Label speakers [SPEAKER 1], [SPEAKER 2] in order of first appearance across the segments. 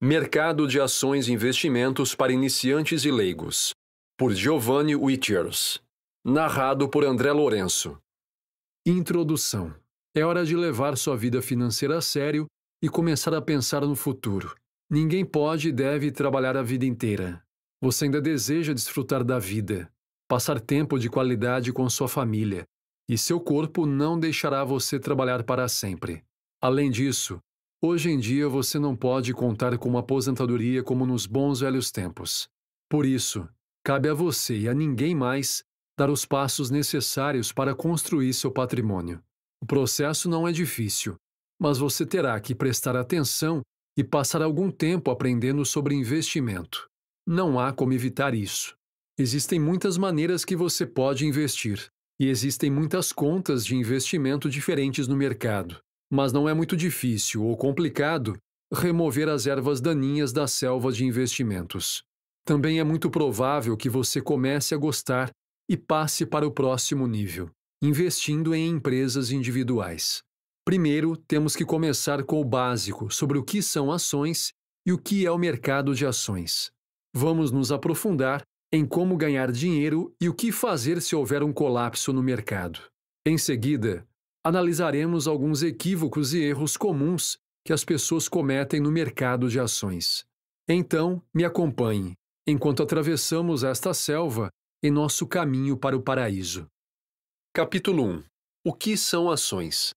[SPEAKER 1] Mercado de Ações e Investimentos para Iniciantes e Leigos, por Giovanni Witchers. Narrado por André Lourenço. Introdução. É hora de levar sua vida financeira a sério e começar a pensar no futuro. Ninguém pode e deve trabalhar a vida inteira. Você ainda deseja desfrutar da vida, passar tempo de qualidade com sua família, e seu corpo não deixará você trabalhar para sempre. Além disso, Hoje em dia você não pode contar com uma aposentadoria como nos bons velhos tempos. Por isso, cabe a você e a ninguém mais dar os passos necessários para construir seu patrimônio. O processo não é difícil, mas você terá que prestar atenção e passar algum tempo aprendendo sobre investimento. Não há como evitar isso. Existem muitas maneiras que você pode investir, e existem muitas contas de investimento diferentes no mercado mas não é muito difícil ou complicado remover as ervas daninhas da selva de investimentos. Também é muito provável que você comece a gostar e passe para o próximo nível, investindo em empresas individuais. Primeiro, temos que começar com o básico sobre o que são ações e o que é o mercado de ações. Vamos nos aprofundar em como ganhar dinheiro e o que fazer se houver um colapso no mercado. Em seguida, analisaremos alguns equívocos e erros comuns que as pessoas cometem no mercado de ações. Então, me acompanhe enquanto atravessamos esta selva em nosso caminho para o paraíso. Capítulo 1 O que são ações?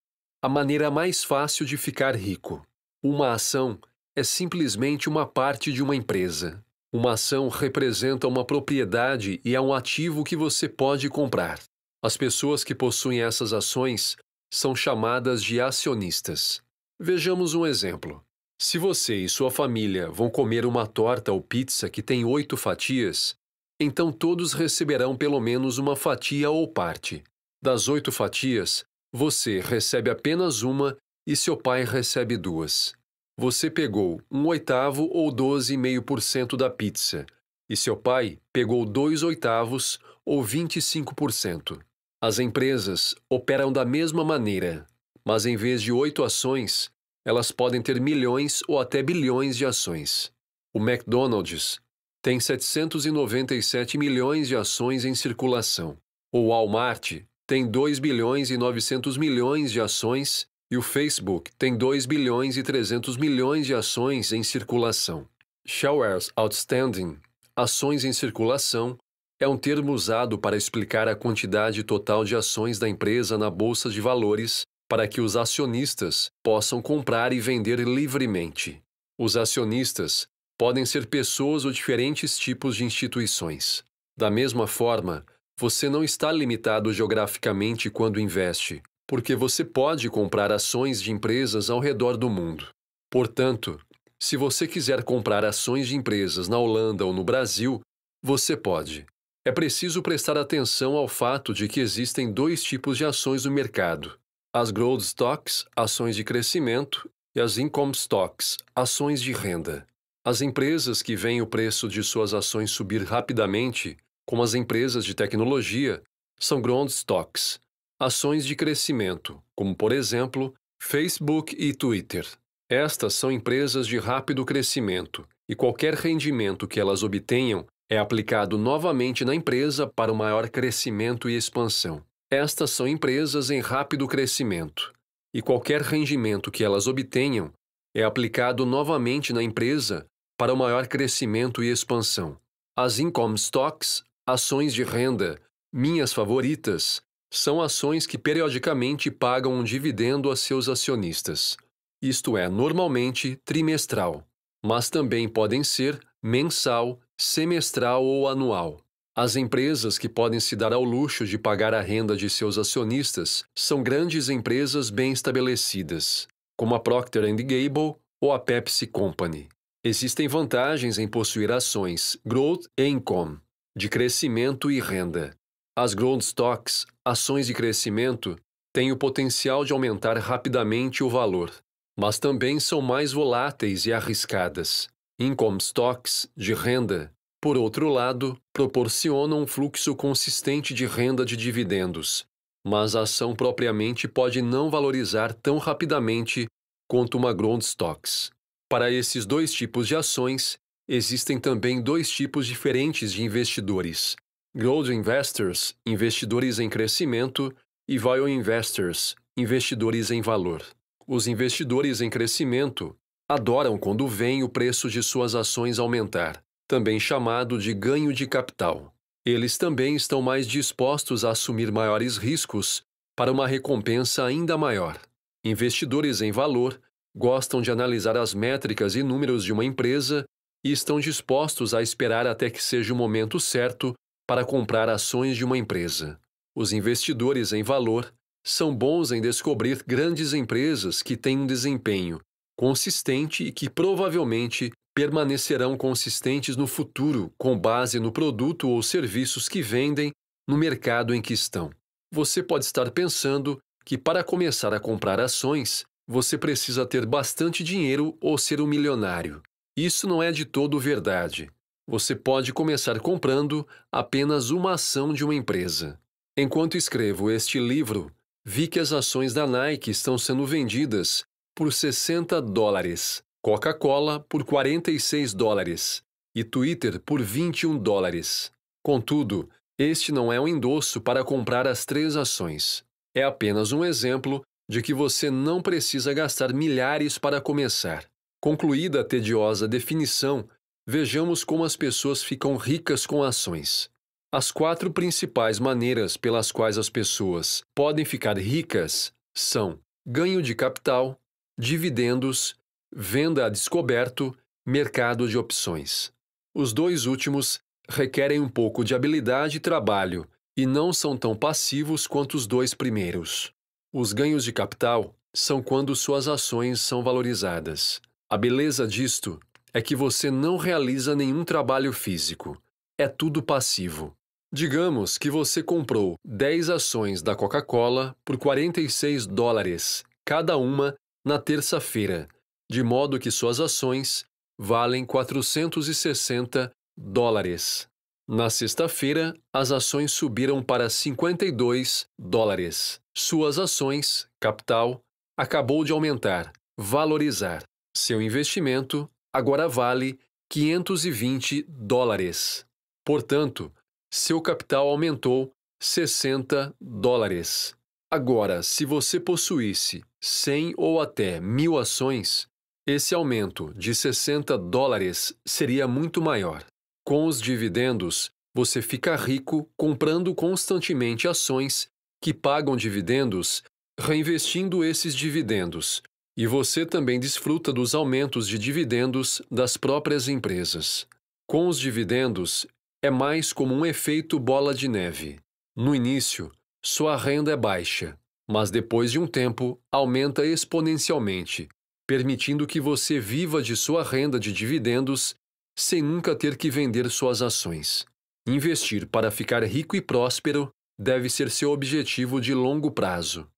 [SPEAKER 1] A maneira mais fácil de ficar rico. Uma ação é simplesmente uma parte de uma empresa. Uma ação representa uma propriedade e é um ativo que você pode comprar. As pessoas que possuem essas ações são chamadas de acionistas. Vejamos um exemplo. Se você e sua família vão comer uma torta ou pizza que tem oito fatias, então todos receberão pelo menos uma fatia ou parte. Das oito fatias, você recebe apenas uma e seu pai recebe duas. Você pegou um oitavo ou 12,5% da pizza, e seu pai pegou dois oitavos ou 25%. As empresas operam da mesma maneira, mas em vez de oito ações, elas podem ter milhões ou até bilhões de ações. O McDonald's tem 797 milhões de ações em circulação. O Walmart tem 2 bilhões e 900 milhões de ações e o Facebook tem 2 bilhões e 300 milhões de ações em circulação. Shares Outstanding, ações em circulação, é um termo usado para explicar a quantidade total de ações da empresa na bolsa de valores para que os acionistas possam comprar e vender livremente. Os acionistas podem ser pessoas ou diferentes tipos de instituições. Da mesma forma, você não está limitado geograficamente quando investe, porque você pode comprar ações de empresas ao redor do mundo. Portanto, se você quiser comprar ações de empresas na Holanda ou no Brasil, você pode. É preciso prestar atenção ao fato de que existem dois tipos de ações no mercado: as growth stocks, ações de crescimento, e as income stocks, ações de renda. As empresas que veem o preço de suas ações subir rapidamente, como as empresas de tecnologia, são growth stocks, ações de crescimento, como por exemplo, Facebook e Twitter. Estas são empresas de rápido crescimento, e qualquer rendimento que elas obtenham é aplicado novamente na empresa para o maior crescimento e expansão. Estas são empresas em rápido crescimento, e qualquer rendimento que elas obtenham é aplicado novamente na empresa para o maior crescimento e expansão. As income stocks, ações de renda, minhas favoritas, são ações que periodicamente pagam um dividendo a seus acionistas. Isto é normalmente trimestral, mas também podem ser mensal semestral ou anual. As empresas que podem se dar ao luxo de pagar a renda de seus acionistas são grandes empresas bem estabelecidas, como a Procter Gamble ou a Pepsi Company. Existem vantagens em possuir ações Growth Income, de crescimento e renda. As Growth Stocks, ações de crescimento, têm o potencial de aumentar rapidamente o valor, mas também são mais voláteis e arriscadas, Income stocks de renda, por outro lado, proporcionam um fluxo consistente de renda de dividendos, mas a ação propriamente pode não valorizar tão rapidamente quanto uma stocks. Para esses dois tipos de ações, existem também dois tipos diferentes de investidores: Growth Investors, investidores em crescimento, e Value Investors, investidores em valor. Os investidores em crescimento adoram quando veem o preço de suas ações aumentar, também chamado de ganho de capital. Eles também estão mais dispostos a assumir maiores riscos para uma recompensa ainda maior. Investidores em valor gostam de analisar as métricas e números de uma empresa e estão dispostos a esperar até que seja o momento certo para comprar ações de uma empresa. Os investidores em valor são bons em descobrir grandes empresas que têm um desempenho consistente e que provavelmente permanecerão consistentes no futuro com base no produto ou serviços que vendem no mercado em que estão. Você pode estar pensando que para começar a comprar ações, você precisa ter bastante dinheiro ou ser um milionário. Isso não é de todo verdade. Você pode começar comprando apenas uma ação de uma empresa. Enquanto escrevo este livro, vi que as ações da Nike estão sendo vendidas por 60 dólares, Coca-Cola por 46 dólares e Twitter por 21 dólares. Contudo, este não é um endosso para comprar as três ações. É apenas um exemplo de que você não precisa gastar milhares para começar. Concluída a tediosa definição, vejamos como as pessoas ficam ricas com ações. As quatro principais maneiras pelas quais as pessoas podem ficar ricas são ganho de capital, dividendos, venda a descoberto, mercado de opções. Os dois últimos requerem um pouco de habilidade e trabalho e não são tão passivos quanto os dois primeiros. Os ganhos de capital são quando suas ações são valorizadas. A beleza disto é que você não realiza nenhum trabalho físico. É tudo passivo. Digamos que você comprou 10 ações da Coca-Cola por 46 dólares, cada uma na terça-feira, de modo que suas ações valem 460 dólares. Na sexta-feira, as ações subiram para 52 dólares. Suas ações, capital, acabou de aumentar, valorizar. Seu investimento agora vale 520 dólares. Portanto, seu capital aumentou 60 dólares. Agora, se você possuísse 100 ou até mil ações, esse aumento de 60 dólares seria muito maior. Com os dividendos, você fica rico comprando constantemente ações que pagam dividendos, reinvestindo esses dividendos, e você também desfruta dos aumentos de dividendos das próprias empresas. Com os dividendos, é mais como um efeito bola de neve. No início, sua renda é baixa, mas depois de um tempo aumenta exponencialmente, permitindo que você viva de sua renda de dividendos sem nunca ter que vender suas ações. Investir para ficar rico e próspero deve ser seu objetivo de longo prazo.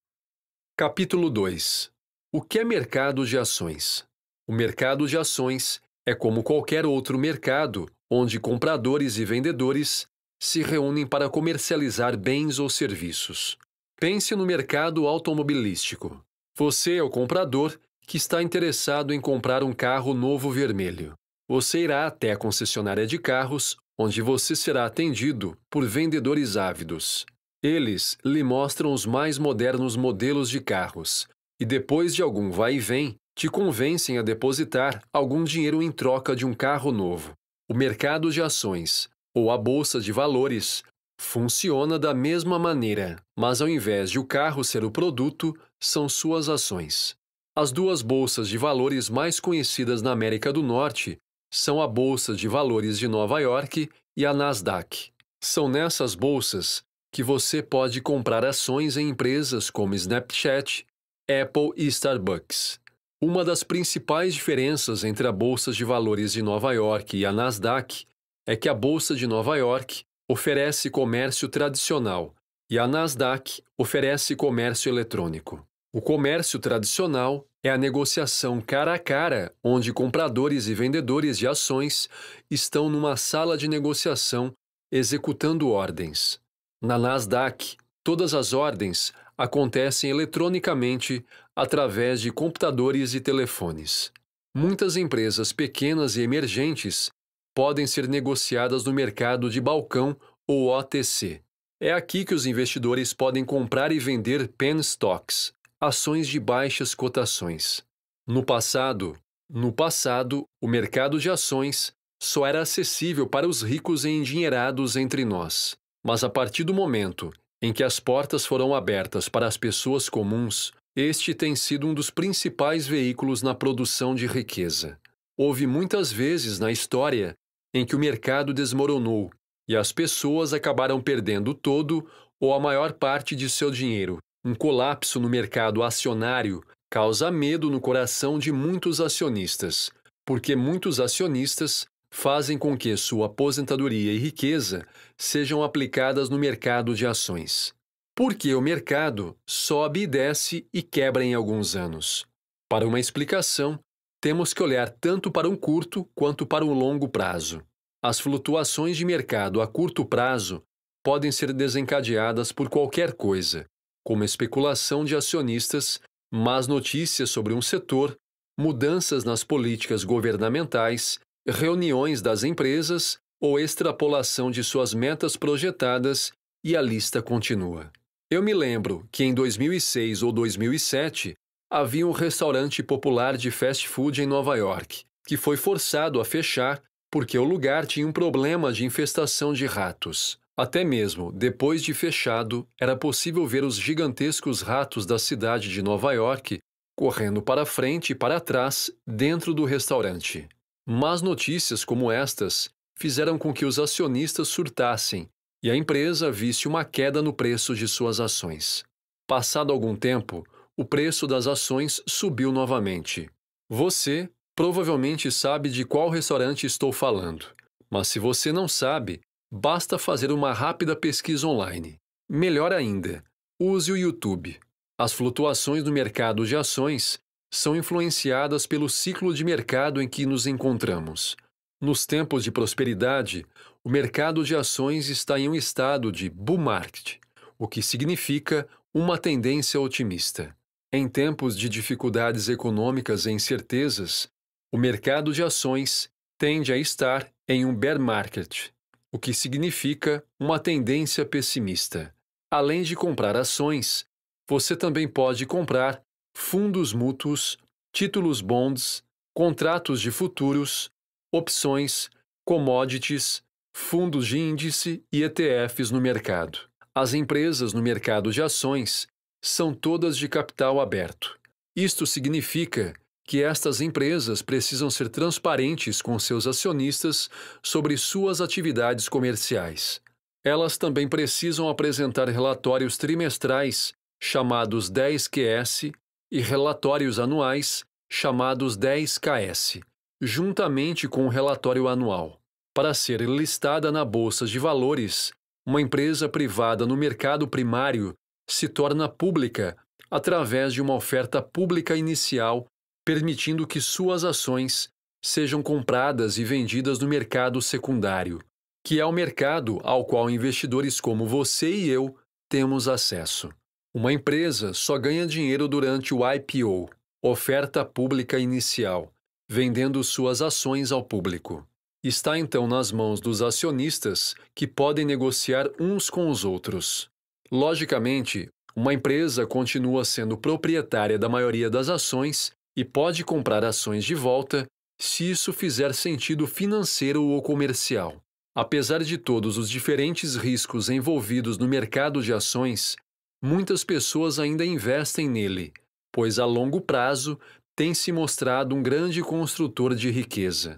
[SPEAKER 1] Capítulo 2 O que é mercado de ações? O mercado de ações é como qualquer outro mercado onde compradores e vendedores se reúnem para comercializar bens ou serviços. Pense no mercado automobilístico. Você é o comprador que está interessado em comprar um carro novo vermelho. Você irá até a concessionária de carros, onde você será atendido por vendedores ávidos. Eles lhe mostram os mais modernos modelos de carros e, depois de algum vai e vem, te convencem a depositar algum dinheiro em troca de um carro novo. O mercado de ações, ou a bolsa de valores, Funciona da mesma maneira, mas ao invés de o carro ser o produto, são suas ações. As duas bolsas de valores mais conhecidas na América do Norte são a Bolsa de Valores de Nova York e a Nasdaq. São nessas bolsas que você pode comprar ações em empresas como Snapchat, Apple e Starbucks. Uma das principais diferenças entre a Bolsa de Valores de Nova York e a Nasdaq é que a Bolsa de Nova York oferece comércio tradicional e a Nasdaq oferece comércio eletrônico. O comércio tradicional é a negociação cara a cara, onde compradores e vendedores de ações estão numa sala de negociação executando ordens. Na Nasdaq, todas as ordens acontecem eletronicamente através de computadores e telefones. Muitas empresas pequenas e emergentes podem ser negociadas no mercado de balcão ou OTC. É aqui que os investidores podem comprar e vender penny stocks, ações de baixas cotações. No passado, no passado, o mercado de ações só era acessível para os ricos e endinheirados entre nós. Mas a partir do momento em que as portas foram abertas para as pessoas comuns, este tem sido um dos principais veículos na produção de riqueza. Houve muitas vezes na história em que o mercado desmoronou e as pessoas acabaram perdendo todo ou a maior parte de seu dinheiro. Um colapso no mercado acionário causa medo no coração de muitos acionistas, porque muitos acionistas fazem com que sua aposentadoria e riqueza sejam aplicadas no mercado de ações. Porque o mercado sobe e desce e quebra em alguns anos. Para uma explicação, temos que olhar tanto para um curto quanto para um longo prazo. As flutuações de mercado a curto prazo podem ser desencadeadas por qualquer coisa, como especulação de acionistas, más notícias sobre um setor, mudanças nas políticas governamentais, reuniões das empresas ou extrapolação de suas metas projetadas, e a lista continua. Eu me lembro que em 2006 ou 2007 havia um restaurante popular de fast food em Nova York, que foi forçado a fechar porque o lugar tinha um problema de infestação de ratos. Até mesmo depois de fechado, era possível ver os gigantescos ratos da cidade de Nova York correndo para frente e para trás dentro do restaurante. Mas notícias como estas fizeram com que os acionistas surtassem e a empresa visse uma queda no preço de suas ações. Passado algum tempo, o preço das ações subiu novamente. Você provavelmente sabe de qual restaurante estou falando, mas se você não sabe, basta fazer uma rápida pesquisa online. Melhor ainda, use o YouTube. As flutuações no mercado de ações são influenciadas pelo ciclo de mercado em que nos encontramos. Nos tempos de prosperidade, o mercado de ações está em um estado de bull market, o que significa uma tendência otimista. Em tempos de dificuldades econômicas e incertezas, o mercado de ações tende a estar em um bear market, o que significa uma tendência pessimista. Além de comprar ações, você também pode comprar fundos mútuos, títulos bonds, contratos de futuros, opções, commodities, fundos de índice e ETFs no mercado. As empresas no mercado de ações são todas de capital aberto. Isto significa que estas empresas precisam ser transparentes com seus acionistas sobre suas atividades comerciais. Elas também precisam apresentar relatórios trimestrais, chamados 10QS, e relatórios anuais, chamados 10KS, juntamente com o relatório anual, para ser listada na Bolsa de Valores uma empresa privada no mercado primário se torna pública através de uma oferta pública inicial, permitindo que suas ações sejam compradas e vendidas no mercado secundário, que é o mercado ao qual investidores como você e eu temos acesso. Uma empresa só ganha dinheiro durante o IPO, oferta pública inicial, vendendo suas ações ao público. Está então nas mãos dos acionistas, que podem negociar uns com os outros. Logicamente, uma empresa continua sendo proprietária da maioria das ações e pode comprar ações de volta se isso fizer sentido financeiro ou comercial. Apesar de todos os diferentes riscos envolvidos no mercado de ações, muitas pessoas ainda investem nele, pois a longo prazo tem se mostrado um grande construtor de riqueza.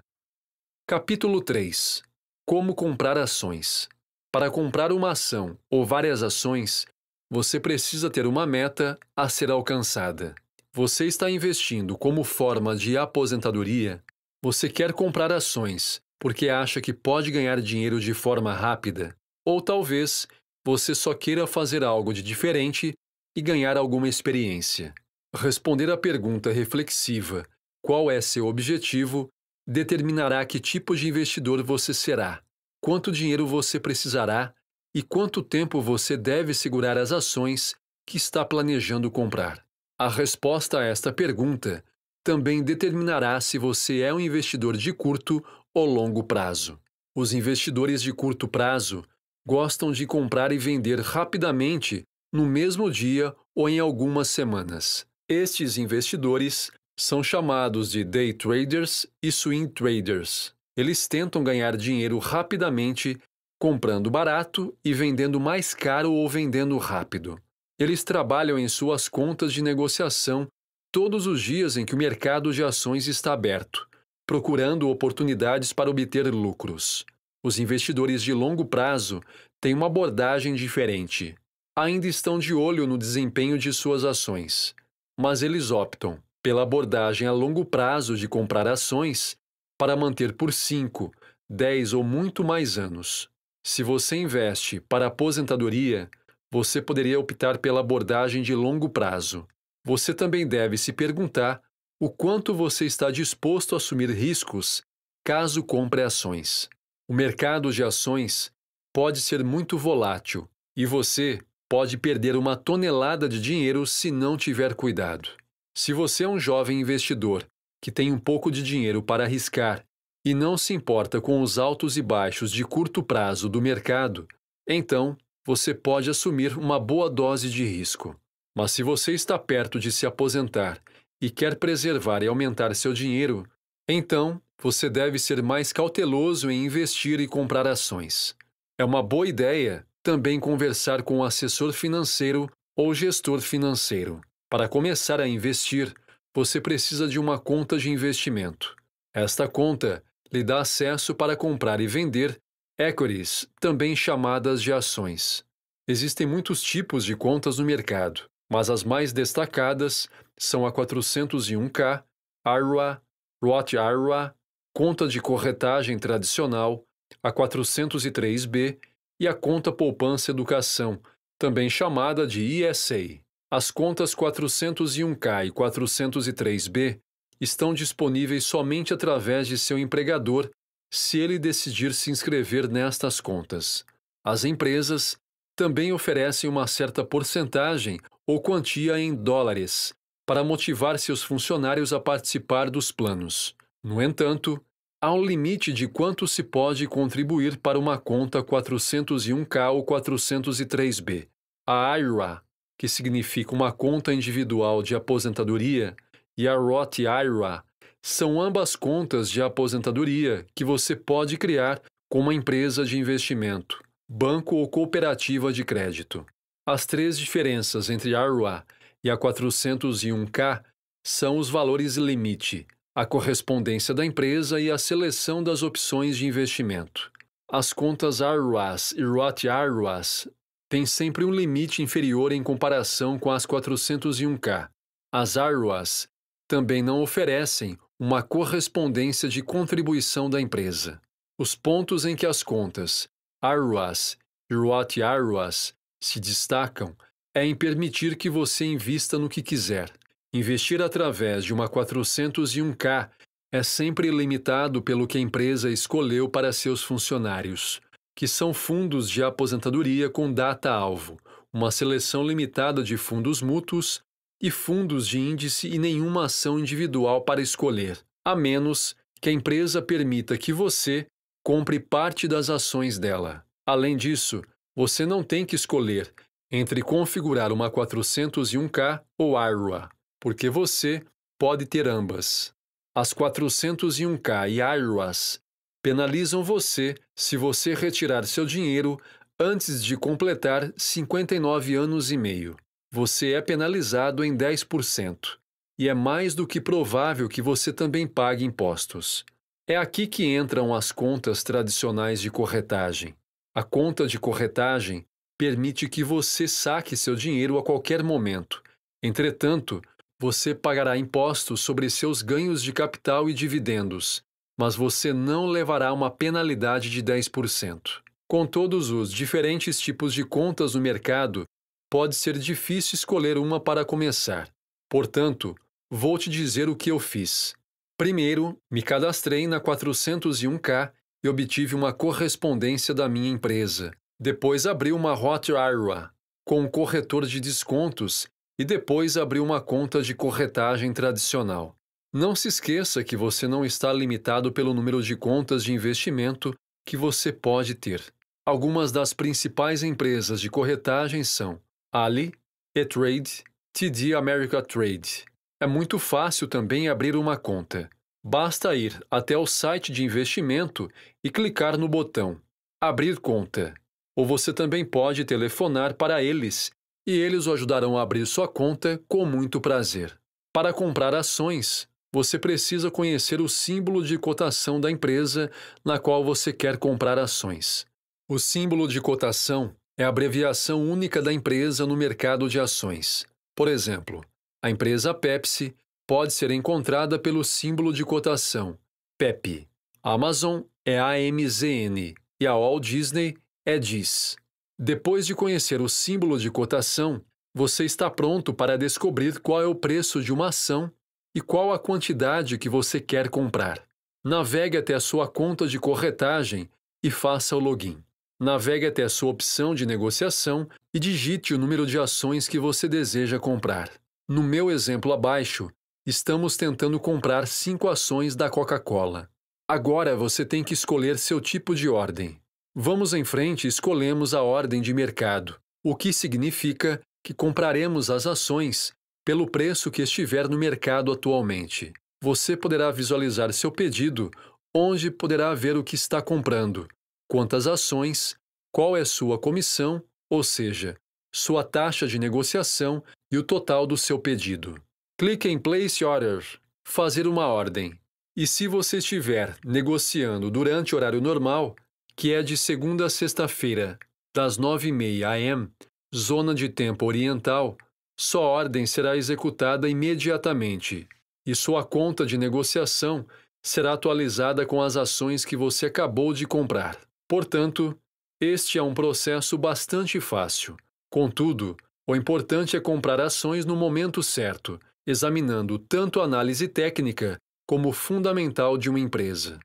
[SPEAKER 1] Capítulo 3 Como comprar ações para comprar uma ação ou várias ações, você precisa ter uma meta a ser alcançada. Você está investindo como forma de aposentadoria? Você quer comprar ações porque acha que pode ganhar dinheiro de forma rápida? Ou talvez você só queira fazer algo de diferente e ganhar alguma experiência? Responder à pergunta reflexiva: qual é seu objetivo? determinará que tipo de investidor você será quanto dinheiro você precisará e quanto tempo você deve segurar as ações que está planejando comprar. A resposta a esta pergunta também determinará se você é um investidor de curto ou longo prazo. Os investidores de curto prazo gostam de comprar e vender rapidamente no mesmo dia ou em algumas semanas. Estes investidores são chamados de day traders e swing traders. Eles tentam ganhar dinheiro rapidamente, comprando barato e vendendo mais caro ou vendendo rápido. Eles trabalham em suas contas de negociação todos os dias em que o mercado de ações está aberto, procurando oportunidades para obter lucros. Os investidores de longo prazo têm uma abordagem diferente. Ainda estão de olho no desempenho de suas ações, mas eles optam pela abordagem a longo prazo de comprar ações para manter por 5, 10 ou muito mais anos. Se você investe para aposentadoria, você poderia optar pela abordagem de longo prazo. Você também deve se perguntar o quanto você está disposto a assumir riscos caso compre ações. O mercado de ações pode ser muito volátil e você pode perder uma tonelada de dinheiro se não tiver cuidado. Se você é um jovem investidor que tem um pouco de dinheiro para arriscar e não se importa com os altos e baixos de curto prazo do mercado, então você pode assumir uma boa dose de risco. Mas se você está perto de se aposentar e quer preservar e aumentar seu dinheiro, então você deve ser mais cauteloso em investir e comprar ações. É uma boa ideia também conversar com o um assessor financeiro ou gestor financeiro. Para começar a investir, você precisa de uma conta de investimento. Esta conta lhe dá acesso para comprar e vender equities, também chamadas de ações. Existem muitos tipos de contas no mercado, mas as mais destacadas são a 401k, IRA, Roth IRA, conta de corretagem tradicional, a 403b e a conta poupança educação, também chamada de ISA. As contas 401K e 403B estão disponíveis somente através de seu empregador, se ele decidir se inscrever nestas contas. As empresas também oferecem uma certa porcentagem ou quantia em dólares para motivar seus funcionários a participar dos planos. No entanto, há um limite de quanto se pode contribuir para uma conta 401K ou 403B. A IRA que significa uma conta individual de aposentadoria, e a Roth IRA são ambas contas de aposentadoria que você pode criar com uma empresa de investimento, banco ou cooperativa de crédito. As três diferenças entre a IRA e a 401k são os valores limite, a correspondência da empresa e a seleção das opções de investimento. As contas IRAs e Roth IRAs tem sempre um limite inferior em comparação com as 401K. As IROAs também não oferecem uma correspondência de contribuição da empresa. Os pontos em que as contas IROAs e ROAT IROAs se destacam é em permitir que você invista no que quiser. Investir através de uma 401k é sempre limitado pelo que a empresa escolheu para seus funcionários que são fundos de aposentadoria com data-alvo, uma seleção limitada de fundos mútuos e fundos de índice e nenhuma ação individual para escolher, a menos que a empresa permita que você compre parte das ações dela. Além disso, você não tem que escolher entre configurar uma 401k ou IRA, porque você pode ter ambas. As 401k e IRAs penalizam você se você retirar seu dinheiro antes de completar 59 anos e meio. Você é penalizado em 10%. E é mais do que provável que você também pague impostos. É aqui que entram as contas tradicionais de corretagem. A conta de corretagem permite que você saque seu dinheiro a qualquer momento. Entretanto, você pagará impostos sobre seus ganhos de capital e dividendos, mas você não levará uma penalidade de 10%. Com todos os diferentes tipos de contas no mercado, pode ser difícil escolher uma para começar. Portanto, vou te dizer o que eu fiz. Primeiro, me cadastrei na 401k e obtive uma correspondência da minha empresa. Depois abri uma Hot IRA com um corretor de descontos e depois abri uma conta de corretagem tradicional. Não se esqueça que você não está limitado pelo número de contas de investimento que você pode ter. Algumas das principais empresas de corretagem são Ali, E-Trade, TD America Trade. É muito fácil também abrir uma conta. Basta ir até o site de investimento e clicar no botão Abrir conta. Ou você também pode telefonar para eles e eles o ajudarão a abrir sua conta com muito prazer. Para comprar ações, você precisa conhecer o símbolo de cotação da empresa na qual você quer comprar ações. O símbolo de cotação é a abreviação única da empresa no mercado de ações. Por exemplo, a empresa Pepsi pode ser encontrada pelo símbolo de cotação PEP. Amazon é AMZN e a Walt Disney é DIS. Depois de conhecer o símbolo de cotação, você está pronto para descobrir qual é o preço de uma ação e qual a quantidade que você quer comprar. Navegue até a sua conta de corretagem e faça o login. Navegue até a sua opção de negociação e digite o número de ações que você deseja comprar. No meu exemplo abaixo, estamos tentando comprar cinco ações da Coca-Cola. Agora você tem que escolher seu tipo de ordem. Vamos em frente e escolhemos a ordem de mercado, o que significa que compraremos as ações pelo preço que estiver no mercado atualmente. Você poderá visualizar seu pedido, onde poderá ver o que está comprando, quantas ações, qual é sua comissão, ou seja, sua taxa de negociação e o total do seu pedido. Clique em Place Order fazer uma ordem. E se você estiver negociando durante horário normal, que é de segunda a sexta-feira, das 9h30 am, zona de tempo oriental, sua ordem será executada imediatamente e sua conta de negociação será atualizada com as ações que você acabou de comprar. Portanto, este é um processo bastante fácil. Contudo, o importante é comprar ações no momento certo, examinando tanto a análise técnica como fundamental de uma empresa.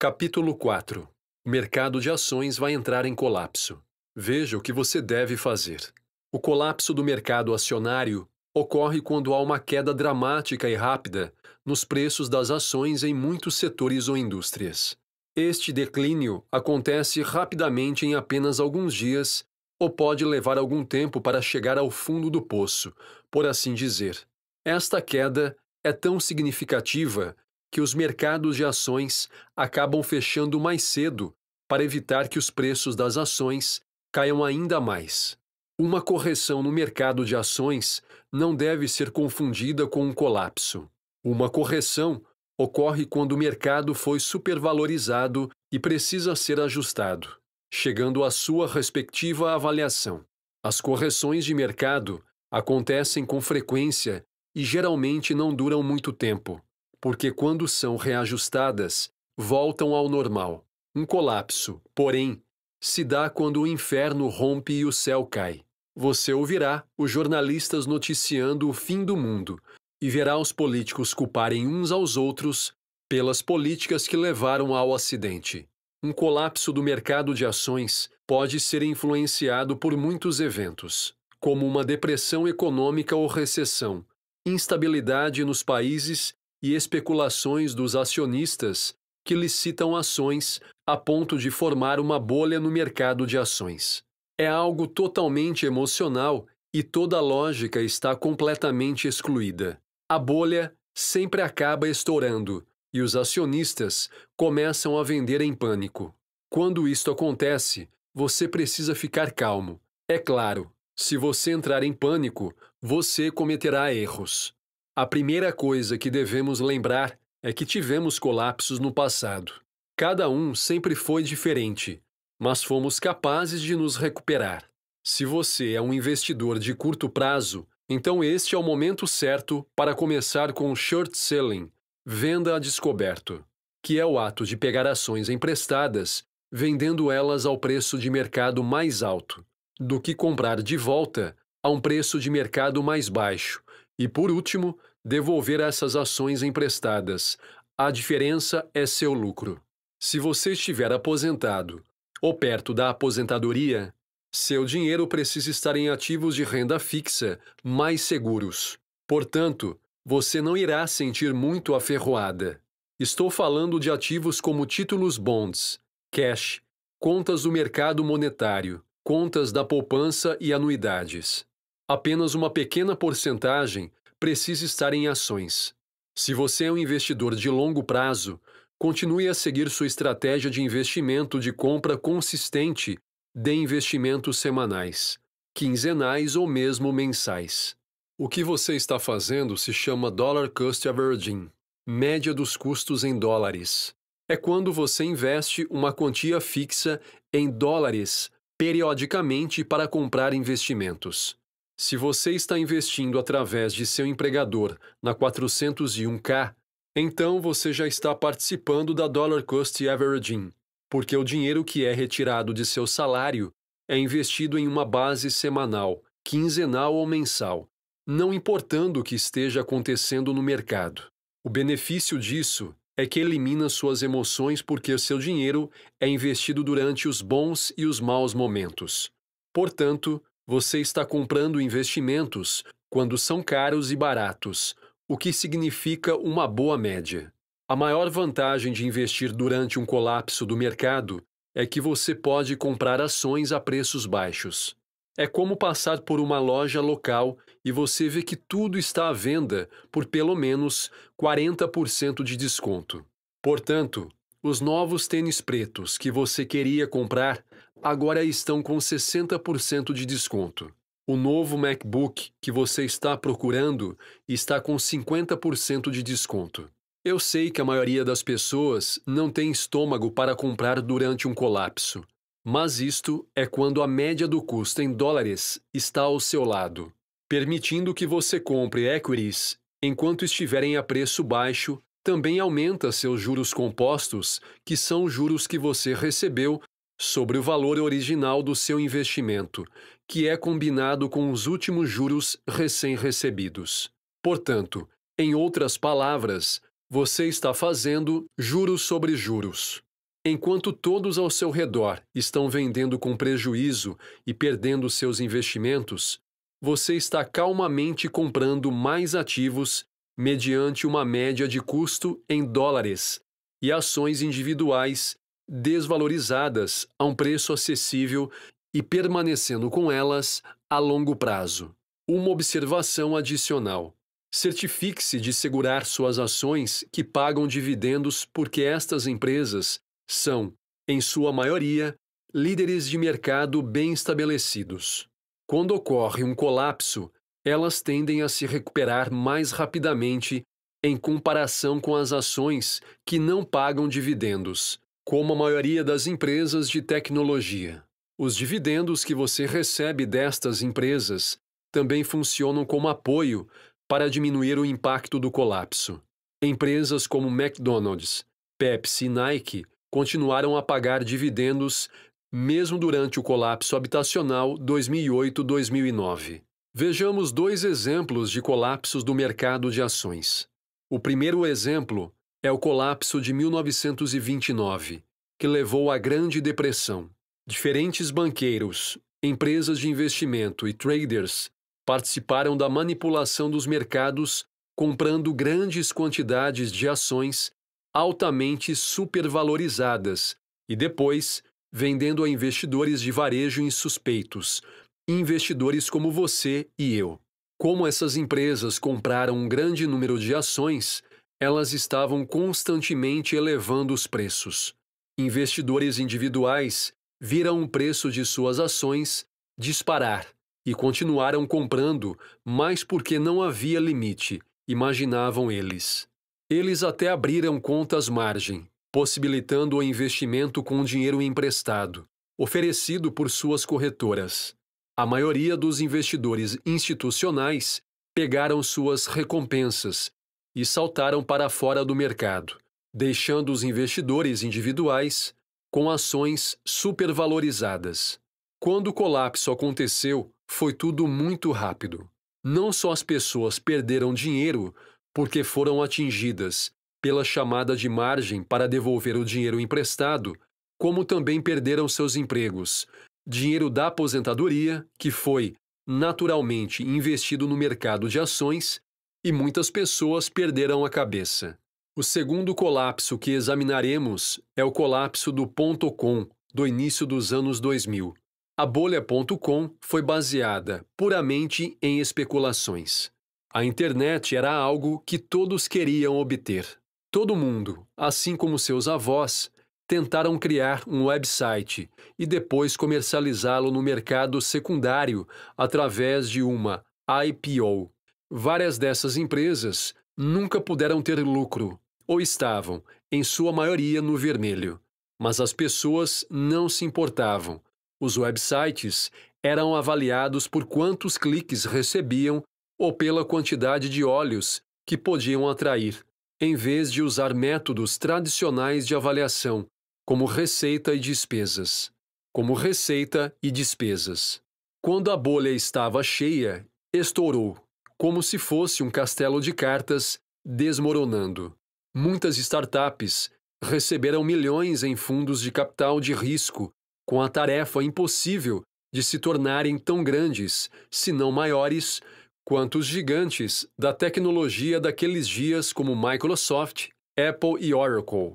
[SPEAKER 1] Capítulo 4 O mercado de ações vai entrar em colapso. Veja o que você deve fazer. O colapso do mercado acionário ocorre quando há uma queda dramática e rápida nos preços das ações em muitos setores ou indústrias. Este declínio acontece rapidamente em apenas alguns dias ou pode levar algum tempo para chegar ao fundo do poço, por assim dizer. Esta queda é tão significativa que os mercados de ações acabam fechando mais cedo para evitar que os preços das ações caiam ainda mais. Uma correção no mercado de ações não deve ser confundida com um colapso. Uma correção ocorre quando o mercado foi supervalorizado e precisa ser ajustado, chegando à sua respectiva avaliação. As correções de mercado acontecem com frequência e geralmente não duram muito tempo, porque quando são reajustadas, voltam ao normal. Um colapso, porém, se dá quando o inferno rompe e o céu cai. Você ouvirá os jornalistas noticiando o fim do mundo e verá os políticos culparem uns aos outros pelas políticas que levaram ao acidente. Um colapso do mercado de ações pode ser influenciado por muitos eventos, como uma depressão econômica ou recessão, instabilidade nos países e especulações dos acionistas que licitam ações a ponto de formar uma bolha no mercado de ações é algo totalmente emocional e toda lógica está completamente excluída. A bolha sempre acaba estourando e os acionistas começam a vender em pânico. Quando isto acontece, você precisa ficar calmo. É claro, se você entrar em pânico, você cometerá erros. A primeira coisa que devemos lembrar é que tivemos colapsos no passado. Cada um sempre foi diferente, mas fomos capazes de nos recuperar. Se você é um investidor de curto prazo, então este é o momento certo para começar com short selling, venda a descoberto, que é o ato de pegar ações emprestadas, vendendo elas ao preço de mercado mais alto, do que comprar de volta a um preço de mercado mais baixo, e por último, devolver essas ações emprestadas. A diferença é seu lucro. Se você estiver aposentado ou perto da aposentadoria, seu dinheiro precisa estar em ativos de renda fixa mais seguros. Portanto, você não irá sentir muito a ferroada. Estou falando de ativos como títulos bonds, cash, contas do mercado monetário, contas da poupança e anuidades. Apenas uma pequena porcentagem precisa estar em ações. Se você é um investidor de longo prazo, Continue a seguir sua estratégia de investimento de compra consistente de investimentos semanais, quinzenais ou mesmo mensais. O que você está fazendo se chama Dollar Cost Averaging média dos custos em dólares. É quando você investe uma quantia fixa em dólares periodicamente para comprar investimentos. Se você está investindo através de seu empregador na 401k, então você já está participando da Dollar Cost Averaging, porque o dinheiro que é retirado de seu salário é investido em uma base semanal, quinzenal ou mensal, não importando o que esteja acontecendo no mercado. O benefício disso é que elimina suas emoções porque seu dinheiro é investido durante os bons e os maus momentos. Portanto, você está comprando investimentos quando são caros e baratos, o que significa uma boa média. A maior vantagem de investir durante um colapso do mercado é que você pode comprar ações a preços baixos. É como passar por uma loja local e você vê que tudo está à venda por pelo menos 40% de desconto. Portanto, os novos tênis pretos que você queria comprar agora estão com 60% de desconto o novo MacBook que você está procurando está com 50% de desconto. Eu sei que a maioria das pessoas não tem estômago para comprar durante um colapso, mas isto é quando a média do custo em dólares está ao seu lado, permitindo que você compre equities enquanto estiverem a preço baixo. Também aumenta seus juros compostos, que são juros que você recebeu sobre o valor original do seu investimento, que é combinado com os últimos juros recém-recebidos. Portanto, em outras palavras, você está fazendo juros sobre juros. Enquanto todos ao seu redor estão vendendo com prejuízo e perdendo seus investimentos, você está calmamente comprando mais ativos mediante uma média de custo em dólares e ações individuais desvalorizadas a um preço acessível e permanecendo com elas a longo prazo. Uma observação adicional. Certifique-se de segurar suas ações que pagam dividendos, porque estas empresas são, em sua maioria, líderes de mercado bem estabelecidos. Quando ocorre um colapso, elas tendem a se recuperar mais rapidamente em comparação com as ações que não pagam dividendos, como a maioria das empresas de tecnologia. Os dividendos que você recebe destas empresas também funcionam como apoio para diminuir o impacto do colapso. Empresas como McDonald's, Pepsi e Nike continuaram a pagar dividendos mesmo durante o colapso habitacional 2008-2009. Vejamos dois exemplos de colapsos do mercado de ações. O primeiro exemplo é o colapso de 1929, que levou à Grande Depressão. Diferentes banqueiros, empresas de investimento e traders participaram da manipulação dos mercados comprando grandes quantidades de ações altamente supervalorizadas e depois vendendo a investidores de varejo insuspeitos, investidores como você e eu. Como essas empresas compraram um grande número de ações, elas estavam constantemente elevando os preços. Investidores individuais viram o preço de suas ações disparar e continuaram comprando, mas porque não havia limite, imaginavam eles. Eles até abriram contas margem, possibilitando o investimento com dinheiro emprestado, oferecido por suas corretoras. A maioria dos investidores institucionais pegaram suas recompensas e saltaram para fora do mercado, deixando os investidores individuais com ações supervalorizadas. Quando o colapso aconteceu, foi tudo muito rápido. Não só as pessoas perderam dinheiro, porque foram atingidas pela chamada de margem para devolver o dinheiro emprestado, como também perderam seus empregos, dinheiro da aposentadoria, que foi naturalmente investido no mercado de ações, e muitas pessoas perderam a cabeça. O segundo colapso que examinaremos é o colapso do ponto .com do início dos anos 2000. A bolha ponto .com foi baseada puramente em especulações. A internet era algo que todos queriam obter. Todo mundo, assim como seus avós, tentaram criar um website e depois comercializá-lo no mercado secundário através de uma IPO. Várias dessas empresas nunca puderam ter lucro, ou estavam, em sua maioria, no vermelho. Mas as pessoas não se importavam. Os websites eram avaliados por quantos cliques recebiam ou pela quantidade de olhos que podiam atrair, em vez de usar métodos tradicionais de avaliação, como receita e despesas. Como receita e despesas. Quando a bolha estava cheia, estourou como se fosse um castelo de cartas desmoronando. Muitas startups receberam milhões em fundos de capital de risco, com a tarefa impossível de se tornarem tão grandes, se não maiores, quanto os gigantes da tecnologia daqueles dias como Microsoft, Apple e Oracle.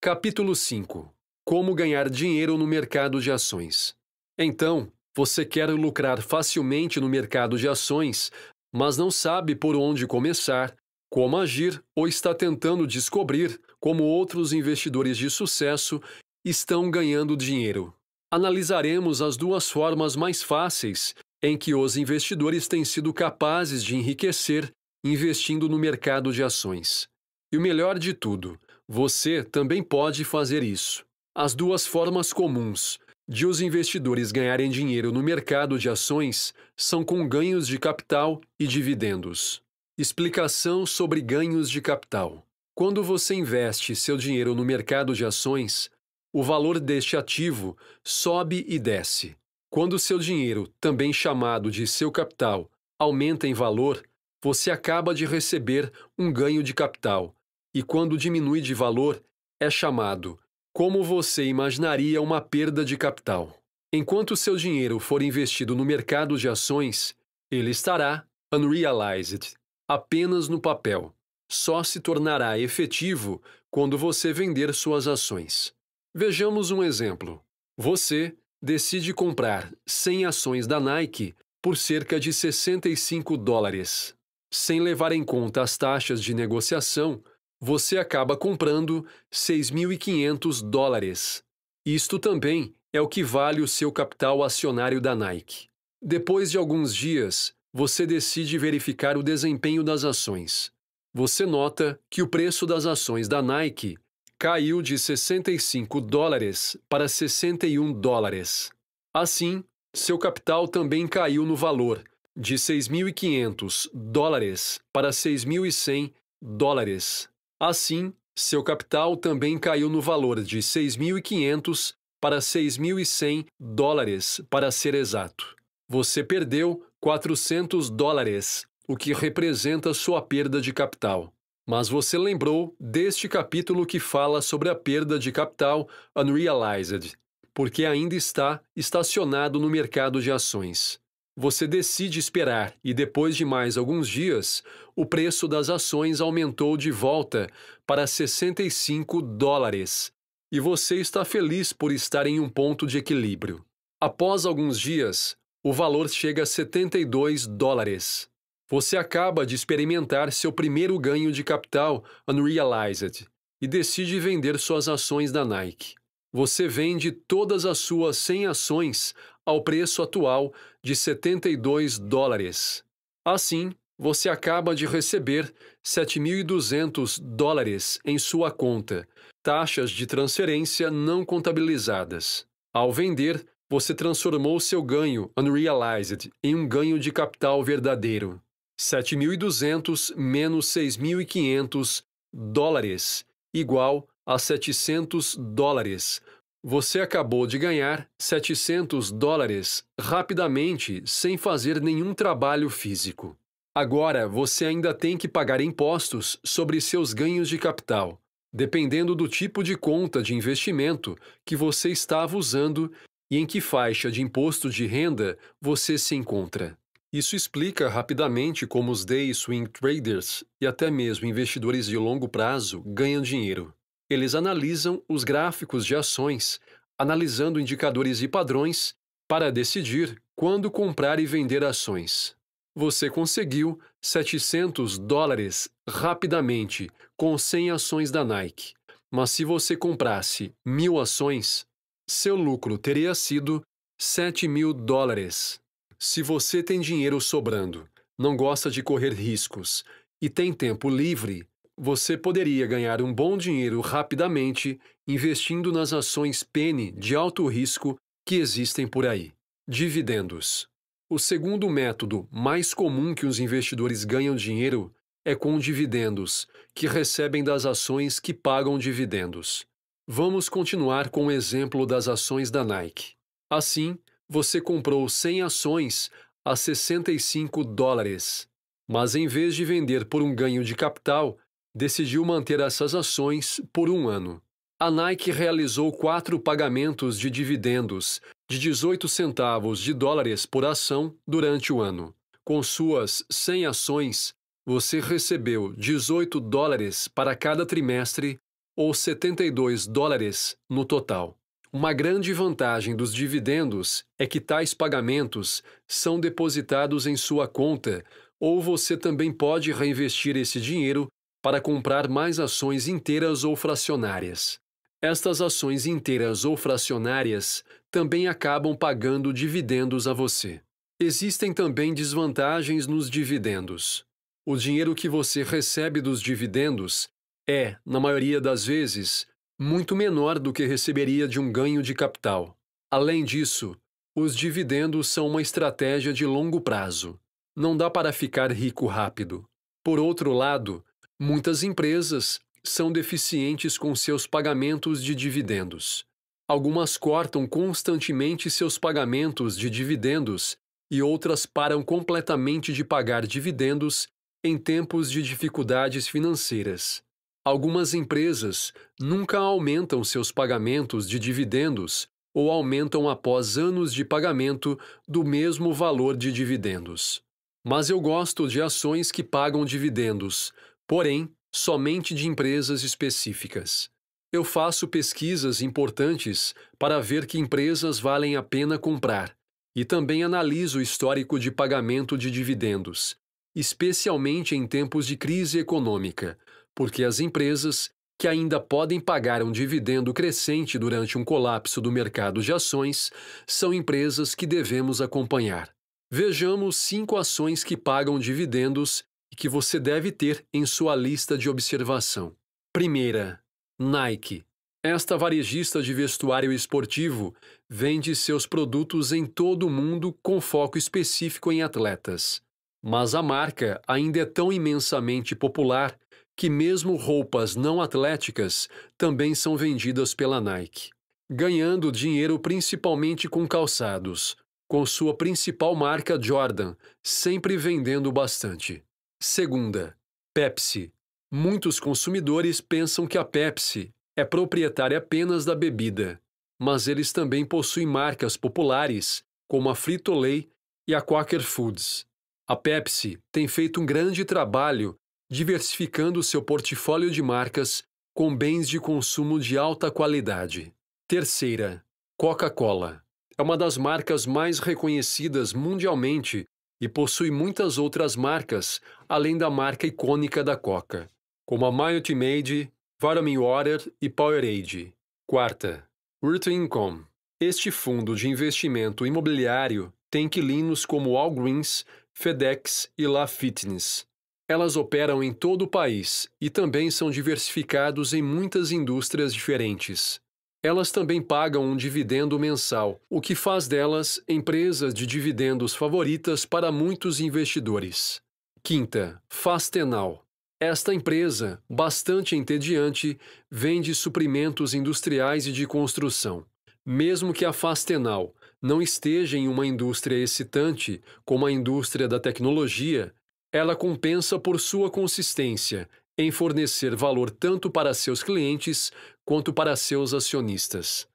[SPEAKER 1] Capítulo 5 Como ganhar dinheiro no mercado de ações. Então, você quer lucrar facilmente no mercado de ações mas não sabe por onde começar, como agir ou está tentando descobrir como outros investidores de sucesso estão ganhando dinheiro. Analisaremos as duas formas mais fáceis em que os investidores têm sido capazes de enriquecer investindo no mercado de ações. E o melhor de tudo, você também pode fazer isso. As duas formas comuns de os investidores ganharem dinheiro no mercado de ações são com ganhos de capital e dividendos. Explicação sobre ganhos de capital. Quando você investe seu dinheiro no mercado de ações, o valor deste ativo sobe e desce. Quando seu dinheiro, também chamado de seu capital, aumenta em valor, você acaba de receber um ganho de capital, e quando diminui de valor, é chamado como você imaginaria uma perda de capital. Enquanto seu dinheiro for investido no mercado de ações, ele estará unrealized, apenas no papel. Só se tornará efetivo quando você vender suas ações. Vejamos um exemplo. Você decide comprar 100 ações da Nike por cerca de 65 dólares, sem levar em conta as taxas de negociação você acaba comprando 6.500 dólares. Isto também é o que vale o seu capital acionário da Nike. Depois de alguns dias, você decide verificar o desempenho das ações. Você nota que o preço das ações da Nike caiu de 65 dólares para 61 dólares. Assim, seu capital também caiu no valor de 6.500 dólares para 6.100 dólares. Assim, seu capital também caiu no valor de 6.500 para 6.100 dólares, para ser exato. Você perdeu 400 dólares, o que representa sua perda de capital. Mas você lembrou deste capítulo que fala sobre a perda de capital unrealized, porque ainda está estacionado no mercado de ações você decide esperar e depois de mais alguns dias, o preço das ações aumentou de volta para 65 dólares e você está feliz por estar em um ponto de equilíbrio. Após alguns dias, o valor chega a 72 dólares. Você acaba de experimentar seu primeiro ganho de capital unrealized e decide vender suas ações da Nike. Você vende todas as suas 100 ações ao preço atual de 72 dólares. Assim, você acaba de receber 7.200 dólares em sua conta, taxas de transferência não contabilizadas. Ao vender, você transformou seu ganho unrealized em um ganho de capital verdadeiro. 7.200 menos 6.500 dólares, igual a 700 dólares, você acabou de ganhar 700 dólares rapidamente, sem fazer nenhum trabalho físico. Agora você ainda tem que pagar impostos sobre seus ganhos de capital, dependendo do tipo de conta de investimento que você estava usando e em que faixa de imposto de renda você se encontra. Isso explica rapidamente como os day swing traders e até mesmo investidores de longo prazo ganham dinheiro. Eles analisam os gráficos de ações, analisando indicadores e padrões para decidir quando comprar e vender ações. Você conseguiu 700 dólares rapidamente com 100 ações da Nike. Mas se você comprasse mil ações, seu lucro teria sido 7 mil dólares. Se você tem dinheiro sobrando, não gosta de correr riscos e tem tempo livre, você poderia ganhar um bom dinheiro rapidamente investindo nas ações penny de alto risco que existem por aí. Dividendos. O segundo método mais comum que os investidores ganham dinheiro é com dividendos, que recebem das ações que pagam dividendos. Vamos continuar com o exemplo das ações da Nike. Assim, você comprou 100 ações a 65 dólares, mas em vez de vender por um ganho de capital, decidiu manter essas ações por um ano. A Nike realizou quatro pagamentos de dividendos de 18 centavos de dólares por ação durante o ano. Com suas 100 ações, você recebeu 18 dólares para cada trimestre ou 72 dólares no total. Uma grande vantagem dos dividendos é que tais pagamentos são depositados em sua conta, ou você também pode reinvestir esse dinheiro para comprar mais ações inteiras ou fracionárias. Estas ações inteiras ou fracionárias também acabam pagando dividendos a você. Existem também desvantagens nos dividendos. O dinheiro que você recebe dos dividendos é, na maioria das vezes, muito menor do que receberia de um ganho de capital. Além disso, os dividendos são uma estratégia de longo prazo. Não dá para ficar rico rápido. Por outro lado, Muitas empresas são deficientes com seus pagamentos de dividendos. Algumas cortam constantemente seus pagamentos de dividendos e outras param completamente de pagar dividendos em tempos de dificuldades financeiras. Algumas empresas nunca aumentam seus pagamentos de dividendos ou aumentam após anos de pagamento do mesmo valor de dividendos. Mas eu gosto de ações que pagam dividendos, porém, somente de empresas específicas. Eu faço pesquisas importantes para ver que empresas valem a pena comprar e também analiso o histórico de pagamento de dividendos, especialmente em tempos de crise econômica, porque as empresas que ainda podem pagar um dividendo crescente durante um colapso do mercado de ações são empresas que devemos acompanhar. Vejamos cinco ações que pagam dividendos e que você deve ter em sua lista de observação. Primeira, Nike. Esta varejista de vestuário esportivo vende seus produtos em todo o mundo com foco específico em atletas. Mas a marca ainda é tão imensamente popular que, mesmo roupas não atléticas também são vendidas pela Nike, ganhando dinheiro principalmente com calçados, com sua principal marca Jordan, sempre vendendo bastante. Segunda, Pepsi. Muitos consumidores pensam que a Pepsi é proprietária apenas da bebida, mas eles também possuem marcas populares como a Frito-Lay e a Quaker Foods. A Pepsi tem feito um grande trabalho diversificando seu portfólio de marcas com bens de consumo de alta qualidade. Terceira, Coca-Cola. É uma das marcas mais reconhecidas mundialmente e possui muitas outras marcas, além da marca icônica da Coca, como a Minute Maid, Vitamin Water e Powerade. Quarta, Root Income. Este fundo de investimento imobiliário tem inquilinos como Walgreens, FedEx e La Fitness. Elas operam em todo o país e também são diversificados em muitas indústrias diferentes. Elas também pagam um dividendo mensal, o que faz delas empresas de dividendos favoritas para muitos investidores. Quinta, Fastenal. Esta empresa, bastante entediante, vende suprimentos industriais e de construção. Mesmo que a Fastenal não esteja em uma indústria excitante, como a indústria da tecnologia, ela compensa por sua consistência em fornecer valor tanto para seus clientes quanto para seus acionistas.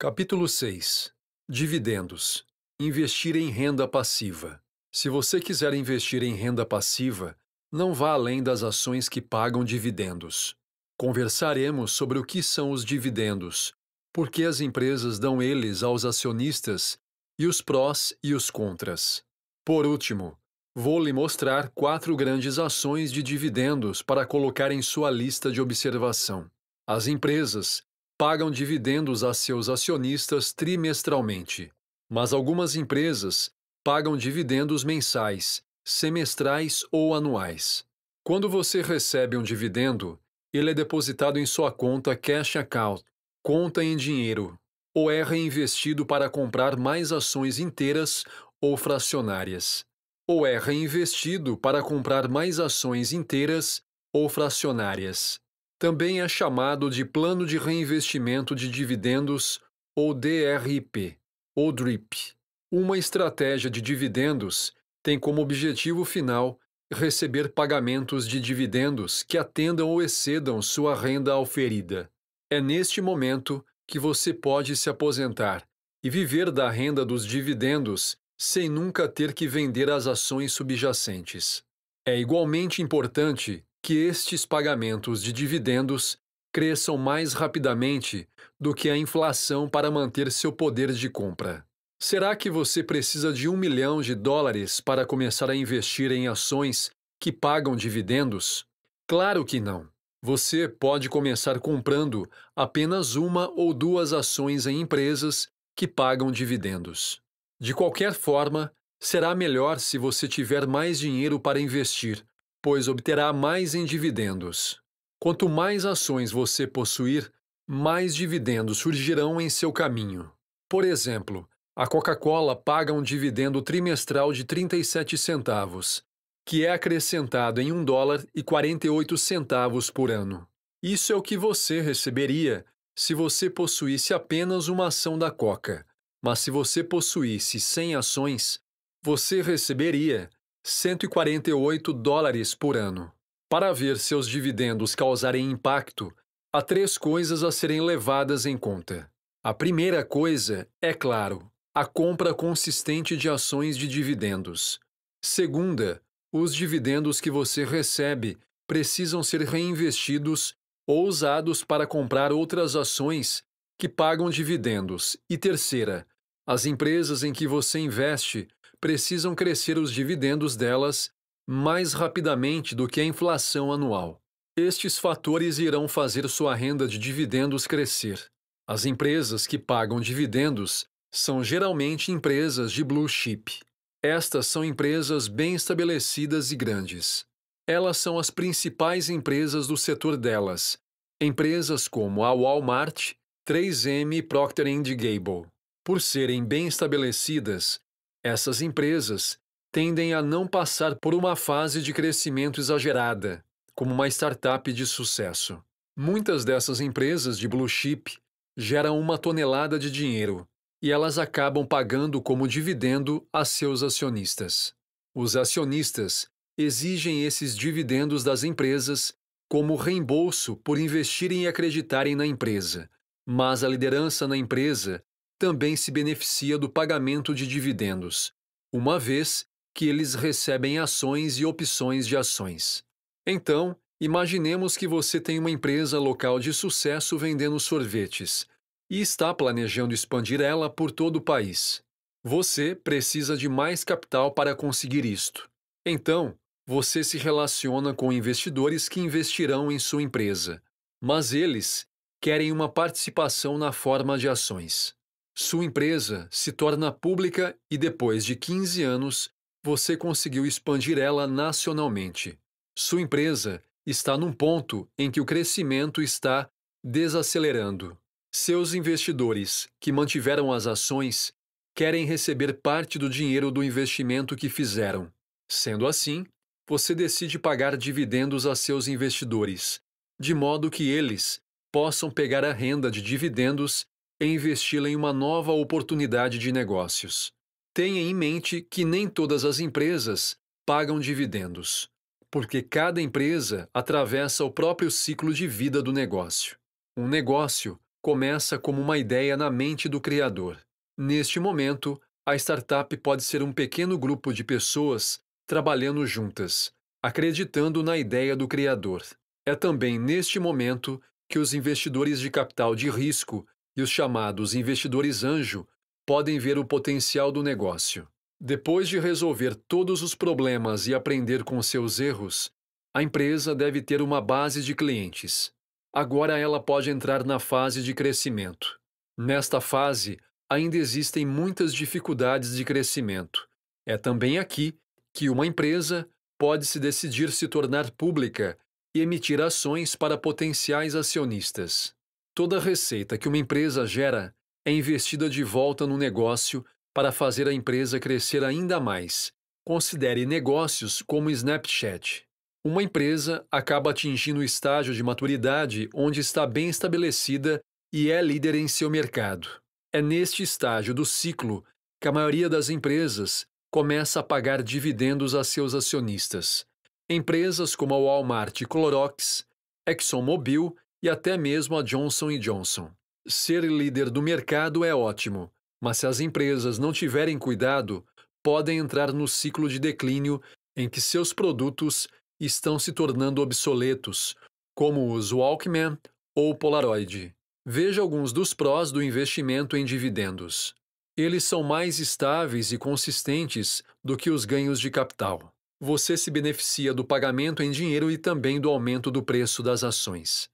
[SPEAKER 1] Capítulo 6 Dividendos Investir em renda passiva. Se você quiser investir em renda passiva, não vá além das ações que pagam dividendos. Conversaremos sobre o que são os dividendos, por que as empresas dão eles aos acionistas e os prós e os contras. Por último, vou lhe mostrar quatro grandes ações de dividendos para colocar em sua lista de observação. As empresas pagam dividendos a seus acionistas trimestralmente, mas algumas empresas pagam dividendos mensais, semestrais ou anuais. Quando você recebe um dividendo, ele é depositado em sua conta cash account, conta em dinheiro, ou é reinvestido para comprar mais ações inteiras ou fracionárias, ou é reinvestido para comprar mais ações inteiras ou fracionárias também é chamado de Plano de Reinvestimento de Dividendos ou DRIP, ou DRIP. Uma estratégia de dividendos tem como objetivo final receber pagamentos de dividendos que atendam ou excedam sua renda auferida. É neste momento que você pode se aposentar e viver da renda dos dividendos sem nunca ter que vender as ações subjacentes. É igualmente importante que estes pagamentos de dividendos cresçam mais rapidamente do que a inflação para manter seu poder de compra. Será que você precisa de um milhão de dólares para começar a investir em ações que pagam dividendos? Claro que não. Você pode começar comprando apenas uma ou duas ações em empresas que pagam dividendos. De qualquer forma, será melhor se você tiver mais dinheiro para investir pois obterá mais em dividendos. Quanto mais ações você possuir, mais dividendos surgirão em seu caminho. Por exemplo, a Coca-Cola paga um dividendo trimestral de 37 centavos, que é acrescentado em 1 dólar e 48 centavos por ano. Isso é o que você receberia se você possuísse apenas uma ação da Coca, mas se você possuísse 100 ações, você receberia 148 dólares por ano. Para ver seus dividendos causarem impacto, há três coisas a serem levadas em conta. A primeira coisa, é claro, a compra consistente de ações de dividendos. Segunda, os dividendos que você recebe precisam ser reinvestidos ou usados para comprar outras ações que pagam dividendos. E terceira, as empresas em que você investe precisam crescer os dividendos delas mais rapidamente do que a inflação anual. Estes fatores irão fazer sua renda de dividendos crescer. As empresas que pagam dividendos são geralmente empresas de blue chip. Estas são empresas bem estabelecidas e grandes. Elas são as principais empresas do setor delas, empresas como a Walmart, 3M e Procter Gable. Por serem bem estabelecidas, essas empresas tendem a não passar por uma fase de crescimento exagerada, como uma startup de sucesso. Muitas dessas empresas de blue chip geram uma tonelada de dinheiro e elas acabam pagando como dividendo a seus acionistas. Os acionistas exigem esses dividendos das empresas como reembolso por investirem e acreditarem na empresa, mas a liderança na empresa também se beneficia do pagamento de dividendos, uma vez que eles recebem ações e opções de ações. Então, imaginemos que você tem uma empresa local de sucesso vendendo sorvetes e está planejando expandir ela por todo o país. Você precisa de mais capital para conseguir isto. Então, você se relaciona com investidores que investirão em sua empresa, mas eles querem uma participação na forma de ações. Sua empresa se torna pública e depois de 15 anos, você conseguiu expandir ela nacionalmente. Sua empresa está num ponto em que o crescimento está desacelerando. Seus investidores, que mantiveram as ações, querem receber parte do dinheiro do investimento que fizeram. Sendo assim, você decide pagar dividendos a seus investidores, de modo que eles possam pegar a renda de dividendos é investi-la em uma nova oportunidade de negócios. Tenha em mente que nem todas as empresas pagam dividendos, porque cada empresa atravessa o próprio ciclo de vida do negócio. Um negócio começa como uma ideia na mente do criador. Neste momento, a startup pode ser um pequeno grupo de pessoas trabalhando juntas, acreditando na ideia do criador. É também neste momento que os investidores de capital de risco e os chamados investidores anjo podem ver o potencial do negócio. Depois de resolver todos os problemas e aprender com seus erros, a empresa deve ter uma base de clientes. Agora ela pode entrar na fase de crescimento. Nesta fase, ainda existem muitas dificuldades de crescimento. É também aqui que uma empresa pode se decidir se tornar pública e emitir ações para potenciais acionistas. Toda receita que uma empresa gera é investida de volta no negócio para fazer a empresa crescer ainda mais. Considere negócios como Snapchat. Uma empresa acaba atingindo o estágio de maturidade onde está bem estabelecida e é líder em seu mercado. É neste estágio do ciclo que a maioria das empresas começa a pagar dividendos a seus acionistas. Empresas como a Walmart e Clorox, ExxonMobil e até mesmo a Johnson Johnson. Ser líder do mercado é ótimo, mas se as empresas não tiverem cuidado, podem entrar no ciclo de declínio em que seus produtos estão se tornando obsoletos, como os Walkman ou Polaroid. Veja alguns dos prós do investimento em dividendos. Eles são mais estáveis e consistentes do que os ganhos de capital. Você se beneficia do pagamento em dinheiro e também do aumento do preço das ações.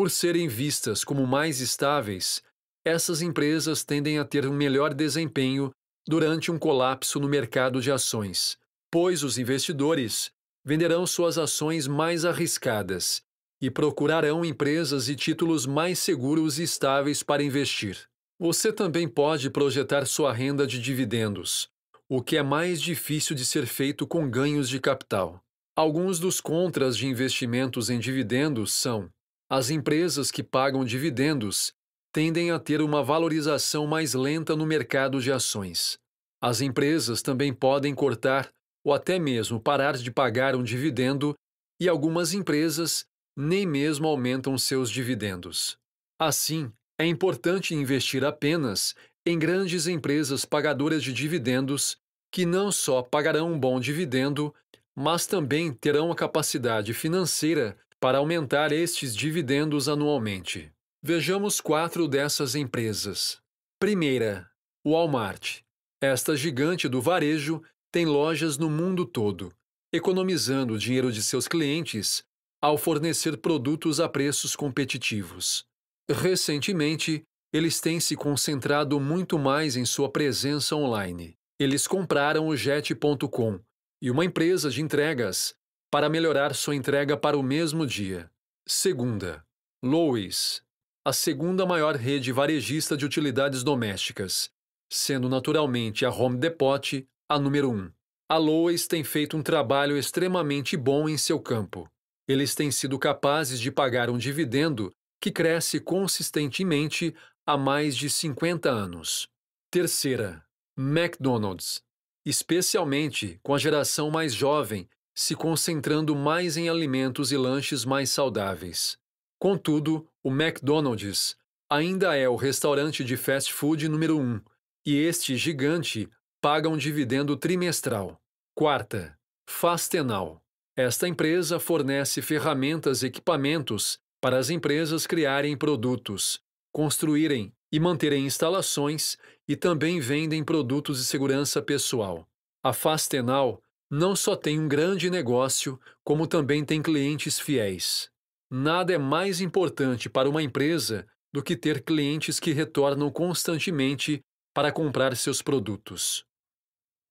[SPEAKER 1] Por serem vistas como mais estáveis, essas empresas tendem a ter um melhor desempenho durante um colapso no mercado de ações, pois os investidores venderão suas ações mais arriscadas e procurarão empresas e títulos mais seguros e estáveis para investir. Você também pode projetar sua renda de dividendos, o que é mais difícil de ser feito com ganhos de capital. Alguns dos contras de investimentos em dividendos são as empresas que pagam dividendos tendem a ter uma valorização mais lenta no mercado de ações. As empresas também podem cortar ou até mesmo parar de pagar um dividendo, e algumas empresas nem mesmo aumentam seus dividendos. Assim, é importante investir apenas em grandes empresas pagadoras de dividendos que não só pagarão um bom dividendo, mas também terão a capacidade financeira para aumentar estes dividendos anualmente. Vejamos quatro dessas empresas. Primeira, Walmart. Esta gigante do varejo tem lojas no mundo todo, economizando o dinheiro de seus clientes ao fornecer produtos a preços competitivos. Recentemente, eles têm se concentrado muito mais em sua presença online. Eles compraram o Jet.com e uma empresa de entregas para melhorar sua entrega para o mesmo dia. Segunda, Lowe's, a segunda maior rede varejista de utilidades domésticas, sendo naturalmente a Home Depot a número um. A Lowe's tem feito um trabalho extremamente bom em seu campo. Eles têm sido capazes de pagar um dividendo que cresce consistentemente há mais de 50 anos. Terceira, McDonald's. Especialmente com a geração mais jovem se concentrando mais em alimentos e lanches mais saudáveis. Contudo, o McDonald's ainda é o restaurante de fast food número um, e este gigante paga um dividendo trimestral. Quarta, Fastenal. Esta empresa fornece ferramentas e equipamentos para as empresas criarem produtos, construírem e manterem instalações e também vendem produtos de segurança pessoal. A Fastenal não só tem um grande negócio, como também tem clientes fiéis. Nada é mais importante para uma empresa do que ter clientes que retornam constantemente para comprar seus produtos.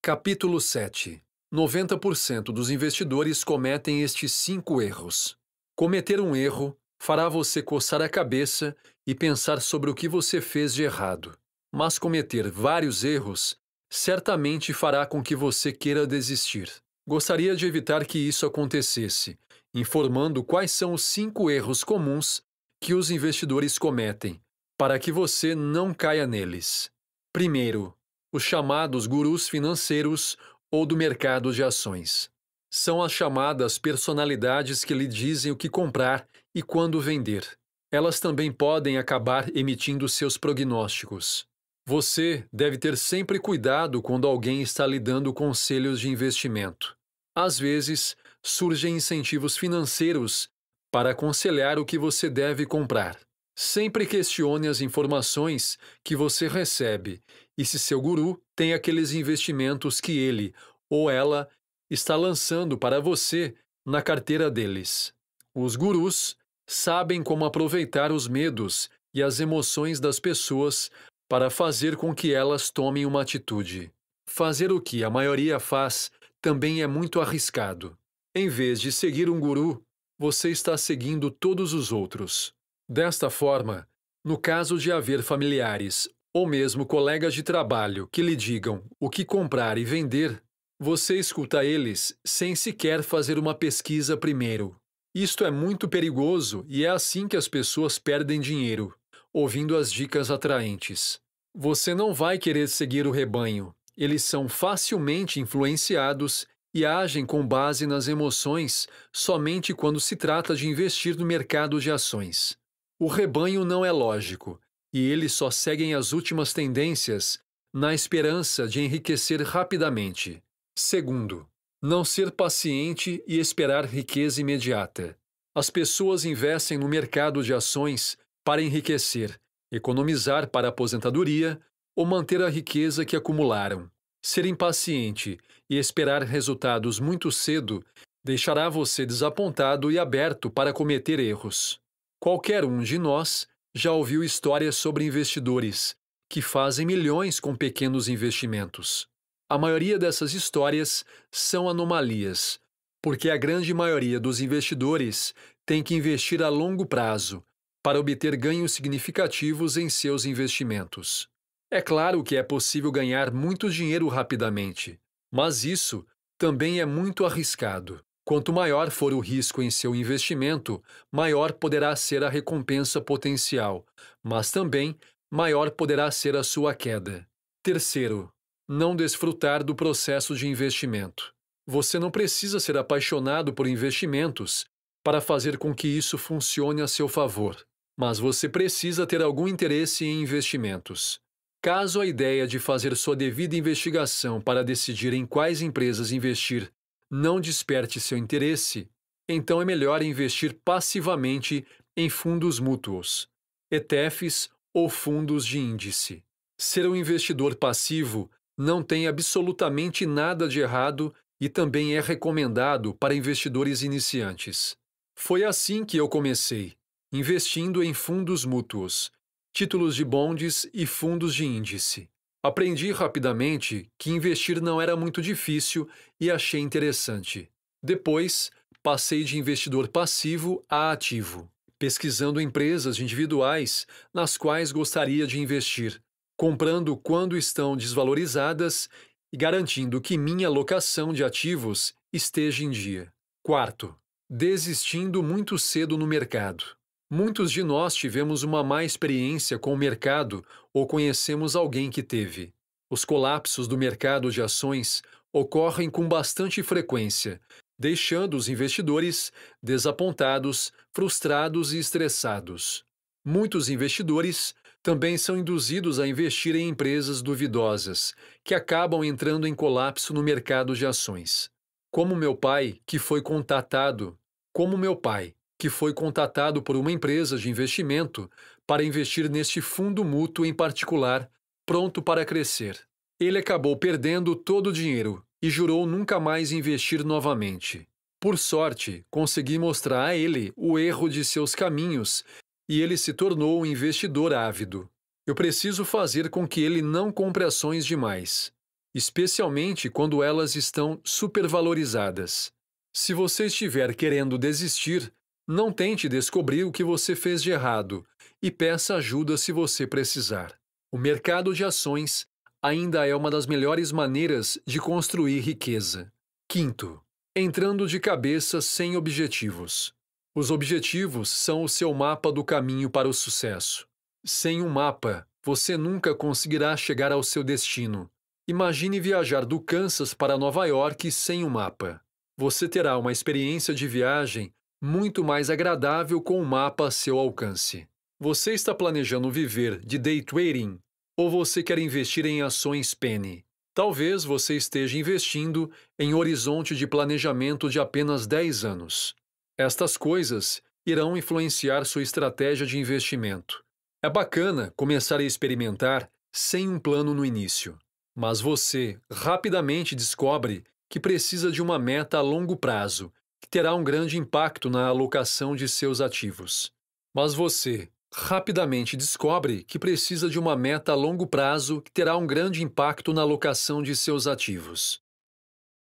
[SPEAKER 1] Capítulo 7 90% dos investidores cometem estes cinco erros. Cometer um erro fará você coçar a cabeça e pensar sobre o que você fez de errado. Mas cometer vários erros certamente fará com que você queira desistir. Gostaria de evitar que isso acontecesse, informando quais são os cinco erros comuns que os investidores cometem, para que você não caia neles. Primeiro, os chamados gurus financeiros ou do mercado de ações. São as chamadas personalidades que lhe dizem o que comprar e quando vender. Elas também podem acabar emitindo seus prognósticos. Você deve ter sempre cuidado quando alguém está lhe dando conselhos de investimento. Às vezes, surgem incentivos financeiros para aconselhar o que você deve comprar. Sempre questione as informações que você recebe e se seu guru tem aqueles investimentos que ele ou ela está lançando para você na carteira deles. Os gurus sabem como aproveitar os medos e as emoções das pessoas para fazer com que elas tomem uma atitude. Fazer o que a maioria faz também é muito arriscado. Em vez de seguir um guru, você está seguindo todos os outros. Desta forma, no caso de haver familiares ou mesmo colegas de trabalho que lhe digam o que comprar e vender, você escuta eles sem sequer fazer uma pesquisa primeiro. Isto é muito perigoso e é assim que as pessoas perdem dinheiro ouvindo as dicas atraentes. Você não vai querer seguir o rebanho. Eles são facilmente influenciados e agem com base nas emoções somente quando se trata de investir no mercado de ações. O rebanho não é lógico, e eles só seguem as últimas tendências na esperança de enriquecer rapidamente. Segundo, não ser paciente e esperar riqueza imediata. As pessoas investem no mercado de ações para enriquecer, economizar para a aposentadoria ou manter a riqueza que acumularam. Ser impaciente e esperar resultados muito cedo deixará você desapontado e aberto para cometer erros. Qualquer um de nós já ouviu histórias sobre investidores que fazem milhões com pequenos investimentos. A maioria dessas histórias são anomalias, porque a grande maioria dos investidores tem que investir a longo prazo para obter ganhos significativos em seus investimentos. É claro que é possível ganhar muito dinheiro rapidamente, mas isso também é muito arriscado. Quanto maior for o risco em seu investimento, maior poderá ser a recompensa potencial, mas também maior poderá ser a sua queda. Terceiro, não desfrutar do processo de investimento. Você não precisa ser apaixonado por investimentos para fazer com que isso funcione a seu favor mas você precisa ter algum interesse em investimentos. Caso a ideia de fazer sua devida investigação para decidir em quais empresas investir não desperte seu interesse, então é melhor investir passivamente em fundos mútuos, ETFs ou fundos de índice. Ser um investidor passivo não tem absolutamente nada de errado e também é recomendado para investidores iniciantes. Foi assim que eu comecei investindo em fundos mútuos, títulos de bondes e fundos de índice. Aprendi rapidamente que investir não era muito difícil e achei interessante. Depois, passei de investidor passivo a ativo, pesquisando empresas individuais nas quais gostaria de investir, comprando quando estão desvalorizadas e garantindo que minha alocação de ativos esteja em dia. Quarto, desistindo muito cedo no mercado. Muitos de nós tivemos uma má experiência com o mercado ou conhecemos alguém que teve. Os colapsos do mercado de ações ocorrem com bastante frequência, deixando os investidores desapontados, frustrados e estressados. Muitos investidores também são induzidos a investir em empresas duvidosas, que acabam entrando em colapso no mercado de ações. Como meu pai, que foi contatado, como meu pai, que foi contatado por uma empresa de investimento para investir neste fundo mútuo em particular, pronto para crescer. Ele acabou perdendo todo o dinheiro e jurou nunca mais investir novamente. Por sorte, consegui mostrar a ele o erro de seus caminhos e ele se tornou um investidor ávido. Eu preciso fazer com que ele não compre ações demais, especialmente quando elas estão supervalorizadas. Se você estiver querendo desistir, não tente descobrir o que você fez de errado e peça ajuda se você precisar. O mercado de ações ainda é uma das melhores maneiras de construir riqueza. Quinto, entrando de cabeça sem objetivos. Os objetivos são o seu mapa do caminho para o sucesso. Sem um mapa, você nunca conseguirá chegar ao seu destino. Imagine viajar do Kansas para Nova York sem um mapa. Você terá uma experiência de viagem muito mais agradável com o mapa a seu alcance. Você está planejando viver de day trading ou você quer investir em ações penny? Talvez você esteja investindo em horizonte de planejamento de apenas 10 anos. Estas coisas irão influenciar sua estratégia de investimento. É bacana começar a experimentar sem um plano no início, mas você rapidamente descobre que precisa de uma meta a longo prazo que terá um grande impacto na alocação de seus ativos. Mas você rapidamente descobre que precisa de uma meta a longo prazo que terá um grande impacto na alocação de seus ativos.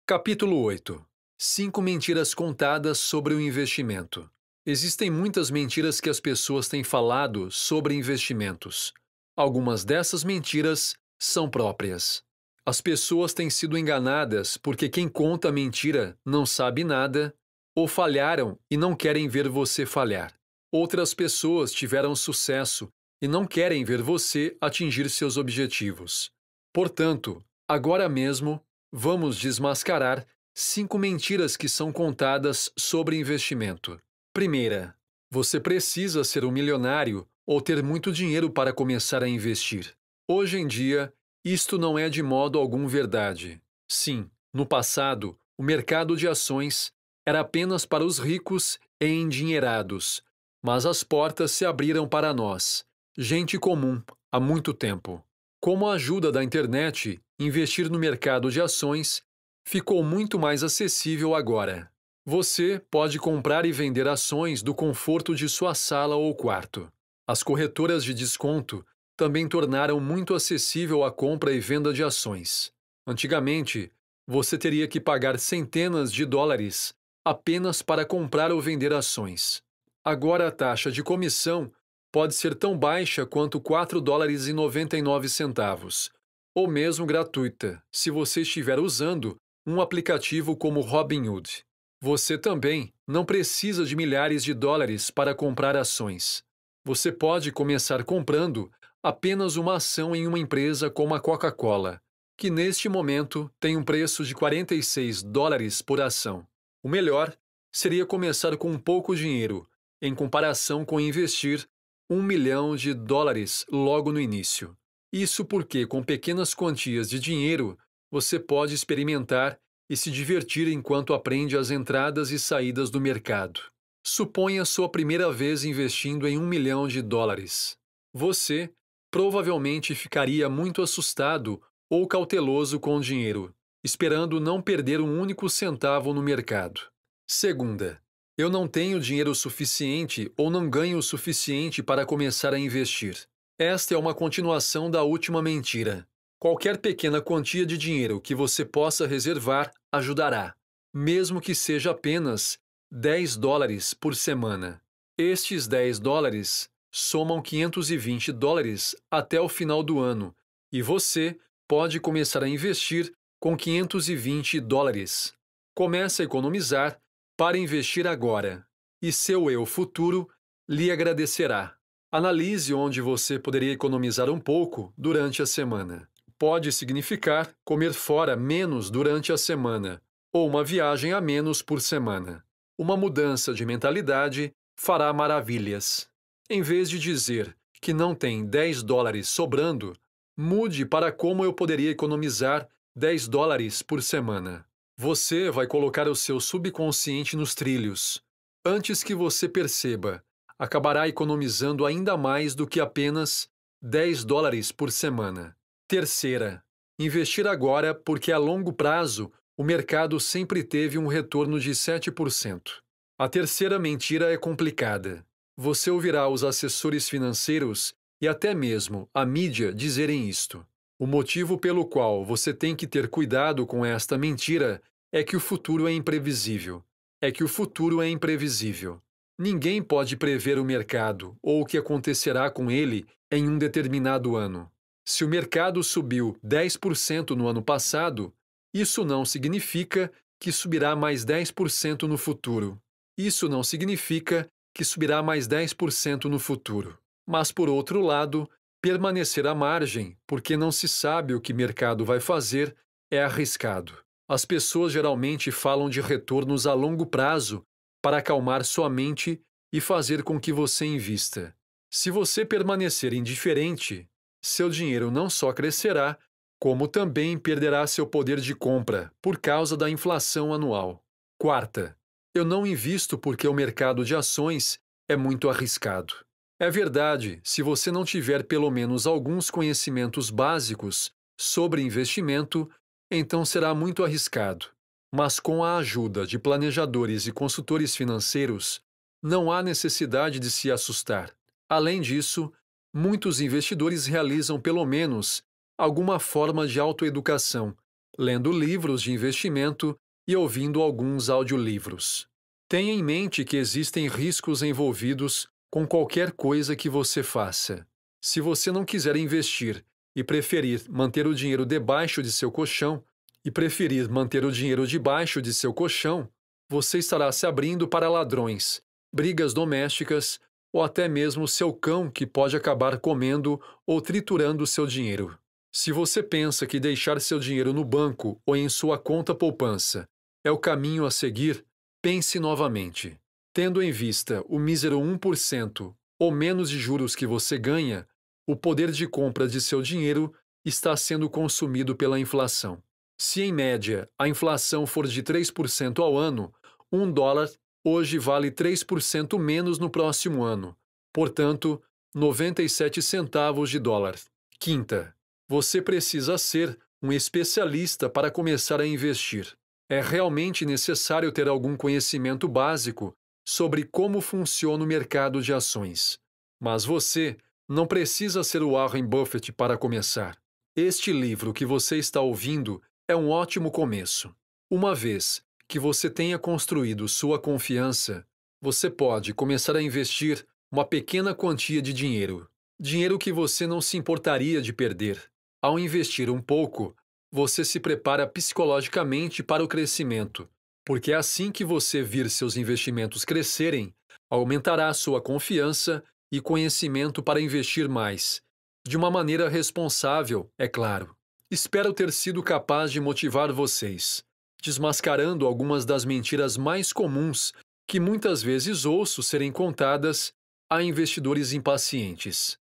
[SPEAKER 1] Capítulo 8 Cinco mentiras contadas sobre o investimento. Existem muitas mentiras que as pessoas têm falado sobre investimentos. Algumas dessas mentiras são próprias. As pessoas têm sido enganadas porque quem conta mentira não sabe nada ou falharam e não querem ver você falhar. Outras pessoas tiveram sucesso e não querem ver você atingir seus objetivos. Portanto, agora mesmo, vamos desmascarar cinco mentiras que são contadas sobre investimento. Primeira, você precisa ser um milionário ou ter muito dinheiro para começar a investir. Hoje em dia, isto não é de modo algum verdade. Sim, no passado, o mercado de ações era apenas para os ricos e endinheirados, mas as portas se abriram para nós, gente comum, há muito tempo. Com a ajuda da internet, investir no mercado de ações ficou muito mais acessível agora. Você pode comprar e vender ações do conforto de sua sala ou quarto. As corretoras de desconto também tornaram muito acessível a compra e venda de ações. Antigamente, você teria que pagar centenas de dólares apenas para comprar ou vender ações. Agora a taxa de comissão pode ser tão baixa quanto 4 dólares e 99 centavos, ou mesmo gratuita, se você estiver usando um aplicativo como Robinhood. Você também não precisa de milhares de dólares para comprar ações. Você pode começar comprando apenas uma ação em uma empresa como a Coca-Cola, que neste momento tem um preço de 46 dólares por ação. O melhor seria começar com pouco dinheiro, em comparação com investir um milhão de dólares logo no início. Isso porque, com pequenas quantias de dinheiro, você pode experimentar e se divertir enquanto aprende as entradas e saídas do mercado. Suponha sua primeira vez investindo em um milhão de dólares. Você provavelmente ficaria muito assustado ou cauteloso com o dinheiro esperando não perder um único centavo no mercado. Segunda, eu não tenho dinheiro suficiente ou não ganho o suficiente para começar a investir. Esta é uma continuação da última mentira. Qualquer pequena quantia de dinheiro que você possa reservar ajudará, mesmo que seja apenas 10 dólares por semana. Estes 10 dólares somam 520 dólares até o final do ano e você pode começar a investir com 520 dólares. Comece a economizar para investir agora e seu eu futuro lhe agradecerá. Analise onde você poderia economizar um pouco durante a semana. Pode significar comer fora menos durante a semana ou uma viagem a menos por semana. Uma mudança de mentalidade fará maravilhas. Em vez de dizer que não tem 10 dólares sobrando, mude para como eu poderia economizar 10 dólares por semana. Você vai colocar o seu subconsciente nos trilhos. Antes que você perceba, acabará economizando ainda mais do que apenas 10 dólares por semana. Terceira, investir agora porque a longo prazo o mercado sempre teve um retorno de 7%. A terceira mentira é complicada. Você ouvirá os assessores financeiros e até mesmo a mídia dizerem isto. O motivo pelo qual você tem que ter cuidado com esta mentira é que o futuro é imprevisível. É que o futuro é imprevisível. Ninguém pode prever o mercado ou o que acontecerá com ele em um determinado ano. Se o mercado subiu 10% no ano passado, isso não significa que subirá mais 10% no futuro. Isso não significa que subirá mais 10% no futuro. Mas, por outro lado, Permanecer à margem, porque não se sabe o que mercado vai fazer, é arriscado. As pessoas geralmente falam de retornos a longo prazo para acalmar sua mente e fazer com que você invista. Se você permanecer indiferente, seu dinheiro não só crescerá, como também perderá seu poder de compra por causa da inflação anual. Quarta, eu não invisto porque o mercado de ações é muito arriscado. É verdade, se você não tiver pelo menos alguns conhecimentos básicos sobre investimento, então será muito arriscado. Mas com a ajuda de planejadores e consultores financeiros, não há necessidade de se assustar. Além disso, muitos investidores realizam pelo menos alguma forma de autoeducação, lendo livros de investimento e ouvindo alguns audiolivros. Tenha em mente que existem riscos envolvidos com qualquer coisa que você faça. Se você não quiser investir e preferir manter o dinheiro debaixo de seu colchão, e preferir manter o dinheiro debaixo de seu colchão, você estará se abrindo para ladrões, brigas domésticas ou até mesmo seu cão que pode acabar comendo ou triturando seu dinheiro. Se você pensa que deixar seu dinheiro no banco ou em sua conta poupança é o caminho a seguir, pense novamente. Tendo em vista o mísero 1% ou menos de juros que você ganha, o poder de compra de seu dinheiro está sendo consumido pela inflação. Se, em média, a inflação for de 3% ao ano, um dólar hoje vale 3% menos no próximo ano, portanto, 97 centavos de dólar. Quinta, você precisa ser um especialista para começar a investir. É realmente necessário ter algum conhecimento básico sobre como funciona o mercado de ações. Mas você não precisa ser o Warren Buffett para começar. Este livro que você está ouvindo é um ótimo começo. Uma vez que você tenha construído sua confiança, você pode começar a investir uma pequena quantia de dinheiro, dinheiro que você não se importaria de perder. Ao investir um pouco, você se prepara psicologicamente para o crescimento porque assim que você vir seus investimentos crescerem, aumentará sua confiança e conhecimento para investir mais, de uma maneira responsável, é claro. Espero ter sido capaz de motivar vocês, desmascarando algumas das mentiras mais comuns que muitas vezes ouço serem contadas a investidores impacientes.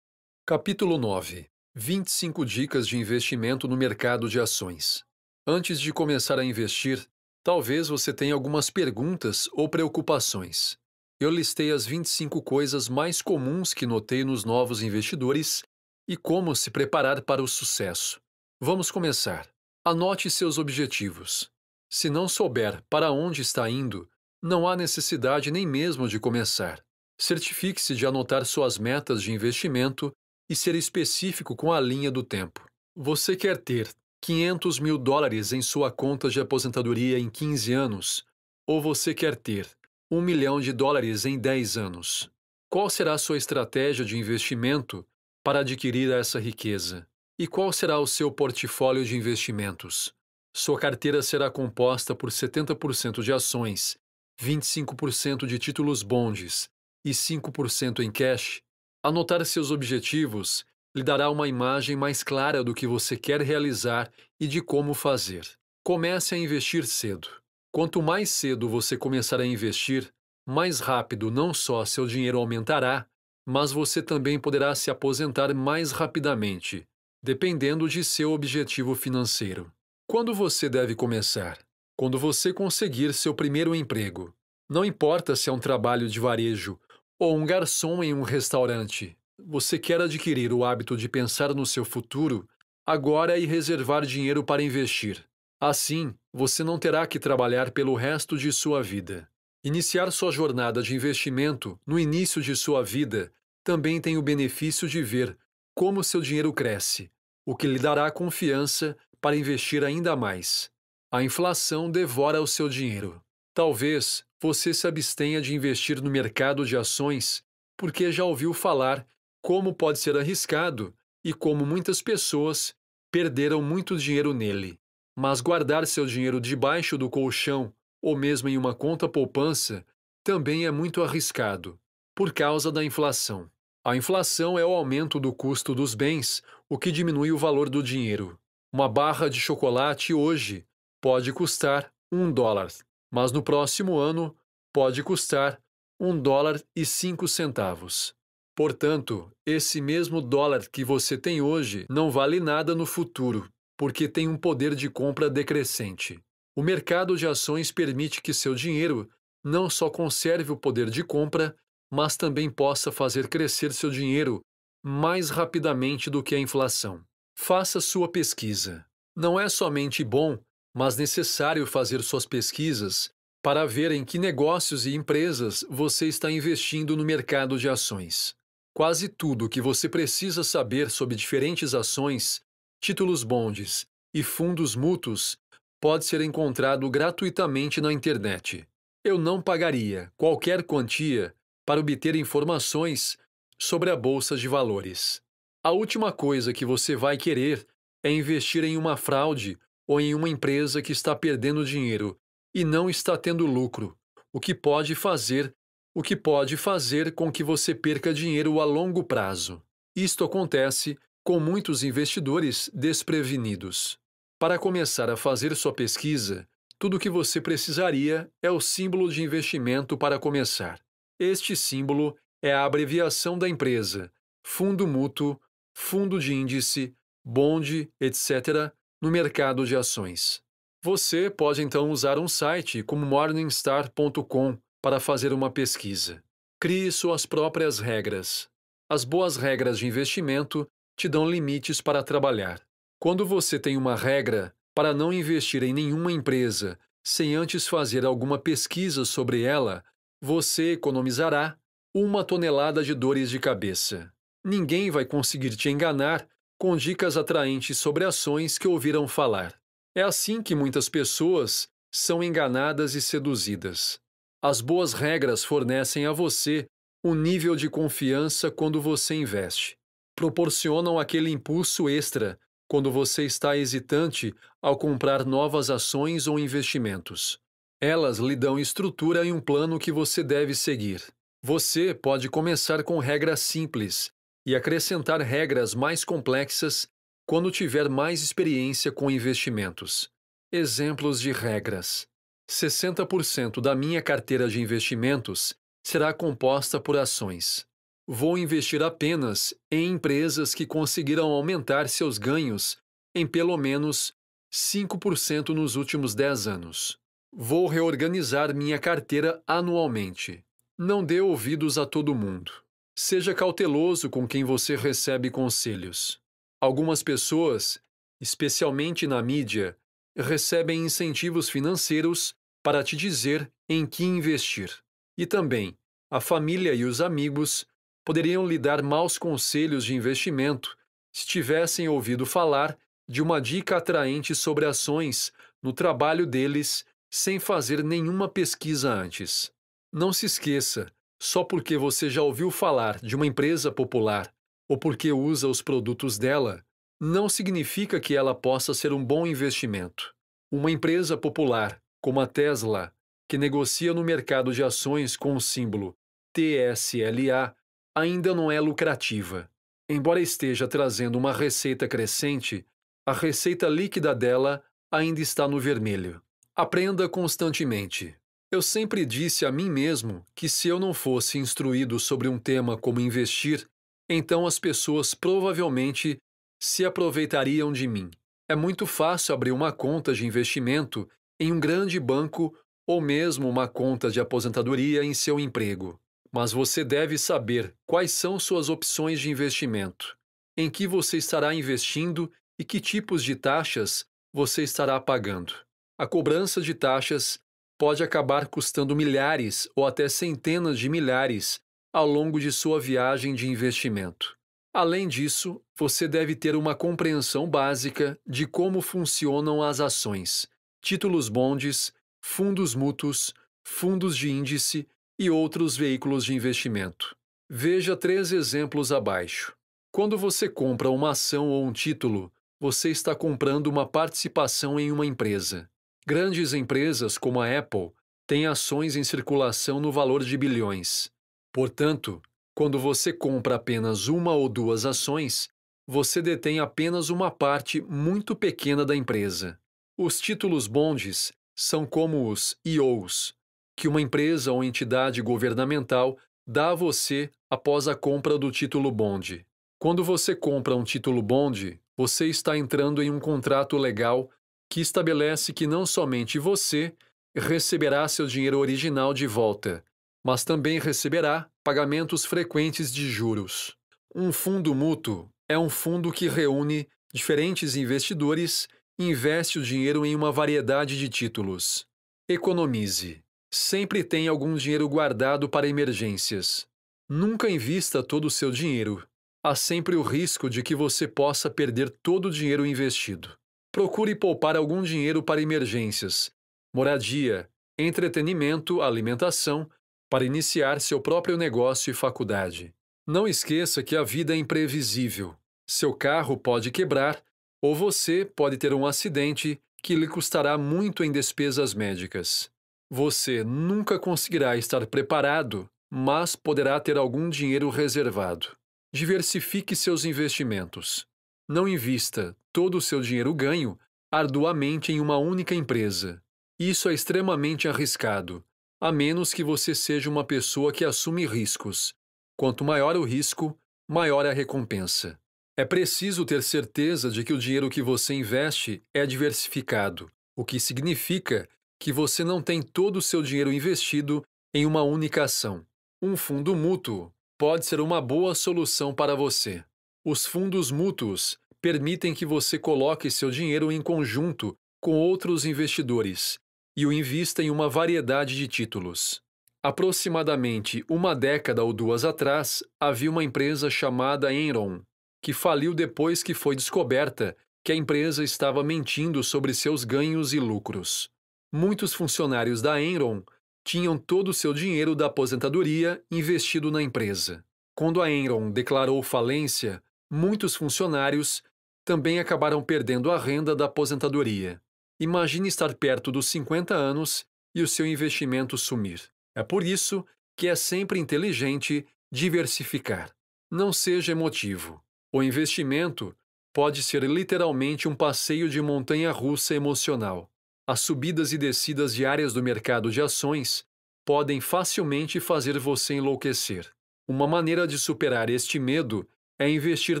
[SPEAKER 1] Capítulo 9 25 Dicas de Investimento no Mercado de Ações Antes de começar a investir, Talvez você tenha algumas perguntas ou preocupações. Eu listei as 25 coisas mais comuns que notei nos novos investidores e como se preparar para o sucesso. Vamos começar. Anote seus objetivos. Se não souber para onde está indo, não há necessidade nem mesmo de começar. Certifique-se de anotar suas metas de investimento e ser específico com a linha do tempo. Você quer ter 500 mil dólares em sua conta de aposentadoria em 15 anos, ou você quer ter 1 milhão de dólares em 10 anos? Qual será a sua estratégia de investimento para adquirir essa riqueza? E qual será o seu portfólio de investimentos? Sua carteira será composta por 70% de ações, 25% de títulos bondes e 5% em cash. Anotar seus objetivos lhe dará uma imagem mais clara do que você quer realizar e de como fazer. Comece a investir cedo. Quanto mais cedo você começar a investir, mais rápido não só seu dinheiro aumentará, mas você também poderá se aposentar mais rapidamente, dependendo de seu objetivo financeiro. Quando você deve começar? Quando você conseguir seu primeiro emprego. Não importa se é um trabalho de varejo ou um garçom em um restaurante. Você quer adquirir o hábito de pensar no seu futuro agora e reservar dinheiro para investir. Assim, você não terá que trabalhar pelo resto de sua vida. Iniciar sua jornada de investimento no início de sua vida também tem o benefício de ver como seu dinheiro cresce, o que lhe dará confiança para investir ainda mais. A inflação devora o seu dinheiro. Talvez você se abstenha de investir no mercado de ações porque já ouviu falar como pode ser arriscado e como muitas pessoas perderam muito dinheiro nele. Mas guardar seu dinheiro debaixo do colchão ou mesmo em uma conta poupança também é muito arriscado, por causa da inflação. A inflação é o aumento do custo dos bens, o que diminui o valor do dinheiro. Uma barra de chocolate hoje pode custar um dólar, mas no próximo ano pode custar um dólar e cinco centavos. Portanto, esse mesmo dólar que você tem hoje não vale nada no futuro, porque tem um poder de compra decrescente. O mercado de ações permite que seu dinheiro não só conserve o poder de compra, mas também possa fazer crescer seu dinheiro mais rapidamente do que a inflação. Faça sua pesquisa. Não é somente bom, mas necessário fazer suas pesquisas para ver em que negócios e empresas você está investindo no mercado de ações. Quase tudo o que você precisa saber sobre diferentes ações, títulos bondes e fundos mútuos pode ser encontrado gratuitamente na internet. Eu não pagaria qualquer quantia para obter informações sobre a bolsa de valores. A última coisa que você vai querer é investir em uma fraude ou em uma empresa que está perdendo dinheiro e não está tendo lucro, o que pode fazer o que pode fazer com que você perca dinheiro a longo prazo. Isto acontece com muitos investidores desprevenidos. Para começar a fazer sua pesquisa, tudo o que você precisaria é o símbolo de investimento para começar. Este símbolo é a abreviação da empresa, fundo mútuo, fundo de índice, bonde, etc., no mercado de ações. Você pode então usar um site como morningstar.com para fazer uma pesquisa. Crie suas próprias regras. As boas regras de investimento te dão limites para trabalhar. Quando você tem uma regra para não investir em nenhuma empresa sem antes fazer alguma pesquisa sobre ela, você economizará uma tonelada de dores de cabeça. Ninguém vai conseguir te enganar com dicas atraentes sobre ações que ouviram falar. É assim que muitas pessoas são enganadas e seduzidas. As boas regras fornecem a você um nível de confiança quando você investe. Proporcionam aquele impulso extra quando você está hesitante ao comprar novas ações ou investimentos. Elas lhe dão estrutura e um plano que você deve seguir. Você pode começar com regras simples e acrescentar regras mais complexas quando tiver mais experiência com investimentos. Exemplos de regras: 60% da minha carteira de investimentos será composta por ações. Vou investir apenas em empresas que conseguiram aumentar seus ganhos em pelo menos 5% nos últimos 10 anos. Vou reorganizar minha carteira anualmente. Não dê ouvidos a todo mundo. Seja cauteloso com quem você recebe conselhos. Algumas pessoas, especialmente na mídia, recebem incentivos financeiros para te dizer em que investir. E também, a família e os amigos poderiam lhe dar maus conselhos de investimento se tivessem ouvido falar de uma dica atraente sobre ações no trabalho deles sem fazer nenhuma pesquisa antes. Não se esqueça, só porque você já ouviu falar de uma empresa popular ou porque usa os produtos dela, não significa que ela possa ser um bom investimento. Uma empresa popular como a Tesla, que negocia no mercado de ações com o símbolo TSLA, ainda não é lucrativa. Embora esteja trazendo uma receita crescente, a receita líquida dela ainda está no vermelho. Aprenda constantemente. Eu sempre disse a mim mesmo que se eu não fosse instruído sobre um tema como investir, então as pessoas provavelmente se aproveitariam de mim. É muito fácil abrir uma conta de investimento em um grande banco ou mesmo uma conta de aposentadoria em seu emprego. Mas você deve saber quais são suas opções de investimento, em que você estará investindo e que tipos de taxas você estará pagando. A cobrança de taxas pode acabar custando milhares ou até centenas de milhares ao longo de sua viagem de investimento. Além disso, você deve ter uma compreensão básica de como funcionam as ações títulos bondes, fundos mútuos, fundos de índice e outros veículos de investimento. Veja três exemplos abaixo. Quando você compra uma ação ou um título, você está comprando uma participação em uma empresa. Grandes empresas como a Apple têm ações em circulação no valor de bilhões. Portanto, quando você compra apenas uma ou duas ações, você detém apenas uma parte muito pequena da empresa. Os títulos bondes são como os IOs, que uma empresa ou entidade governamental dá a você após a compra do título bonde. Quando você compra um título bonde, você está entrando em um contrato legal que estabelece que não somente você receberá seu dinheiro original de volta, mas também receberá pagamentos frequentes de juros. Um fundo mútuo é um fundo que reúne diferentes investidores Investe o dinheiro em uma variedade de títulos. Economize. Sempre tenha algum dinheiro guardado para emergências. Nunca invista todo o seu dinheiro. Há sempre o risco de que você possa perder todo o dinheiro investido. Procure poupar algum dinheiro para emergências, moradia, entretenimento, alimentação, para iniciar seu próprio negócio e faculdade. Não esqueça que a vida é imprevisível. Seu carro pode quebrar ou você pode ter um acidente que lhe custará muito em despesas médicas. Você nunca conseguirá estar preparado, mas poderá ter algum dinheiro reservado. Diversifique seus investimentos. Não invista todo o seu dinheiro ganho arduamente em uma única empresa. Isso é extremamente arriscado, a menos que você seja uma pessoa que assume riscos. Quanto maior o risco, maior a recompensa. É preciso ter certeza de que o dinheiro que você investe é diversificado, o que significa que você não tem todo o seu dinheiro investido em uma única ação. Um fundo mútuo pode ser uma boa solução para você. Os fundos mútuos permitem que você coloque seu dinheiro em conjunto com outros investidores e o invista em uma variedade de títulos. Aproximadamente uma década ou duas atrás, havia uma empresa chamada Enron, que faliu depois que foi descoberta que a empresa estava mentindo sobre seus ganhos e lucros. Muitos funcionários da Enron tinham todo o seu dinheiro da aposentadoria investido na empresa. Quando a Enron declarou falência, muitos funcionários também acabaram perdendo a renda da aposentadoria. Imagine estar perto dos 50 anos e o seu investimento sumir. É por isso que é sempre inteligente diversificar. Não seja emotivo. O investimento pode ser literalmente um passeio de montanha russa emocional. As subidas e descidas diárias do mercado de ações podem facilmente fazer você enlouquecer. Uma maneira de superar este medo é investir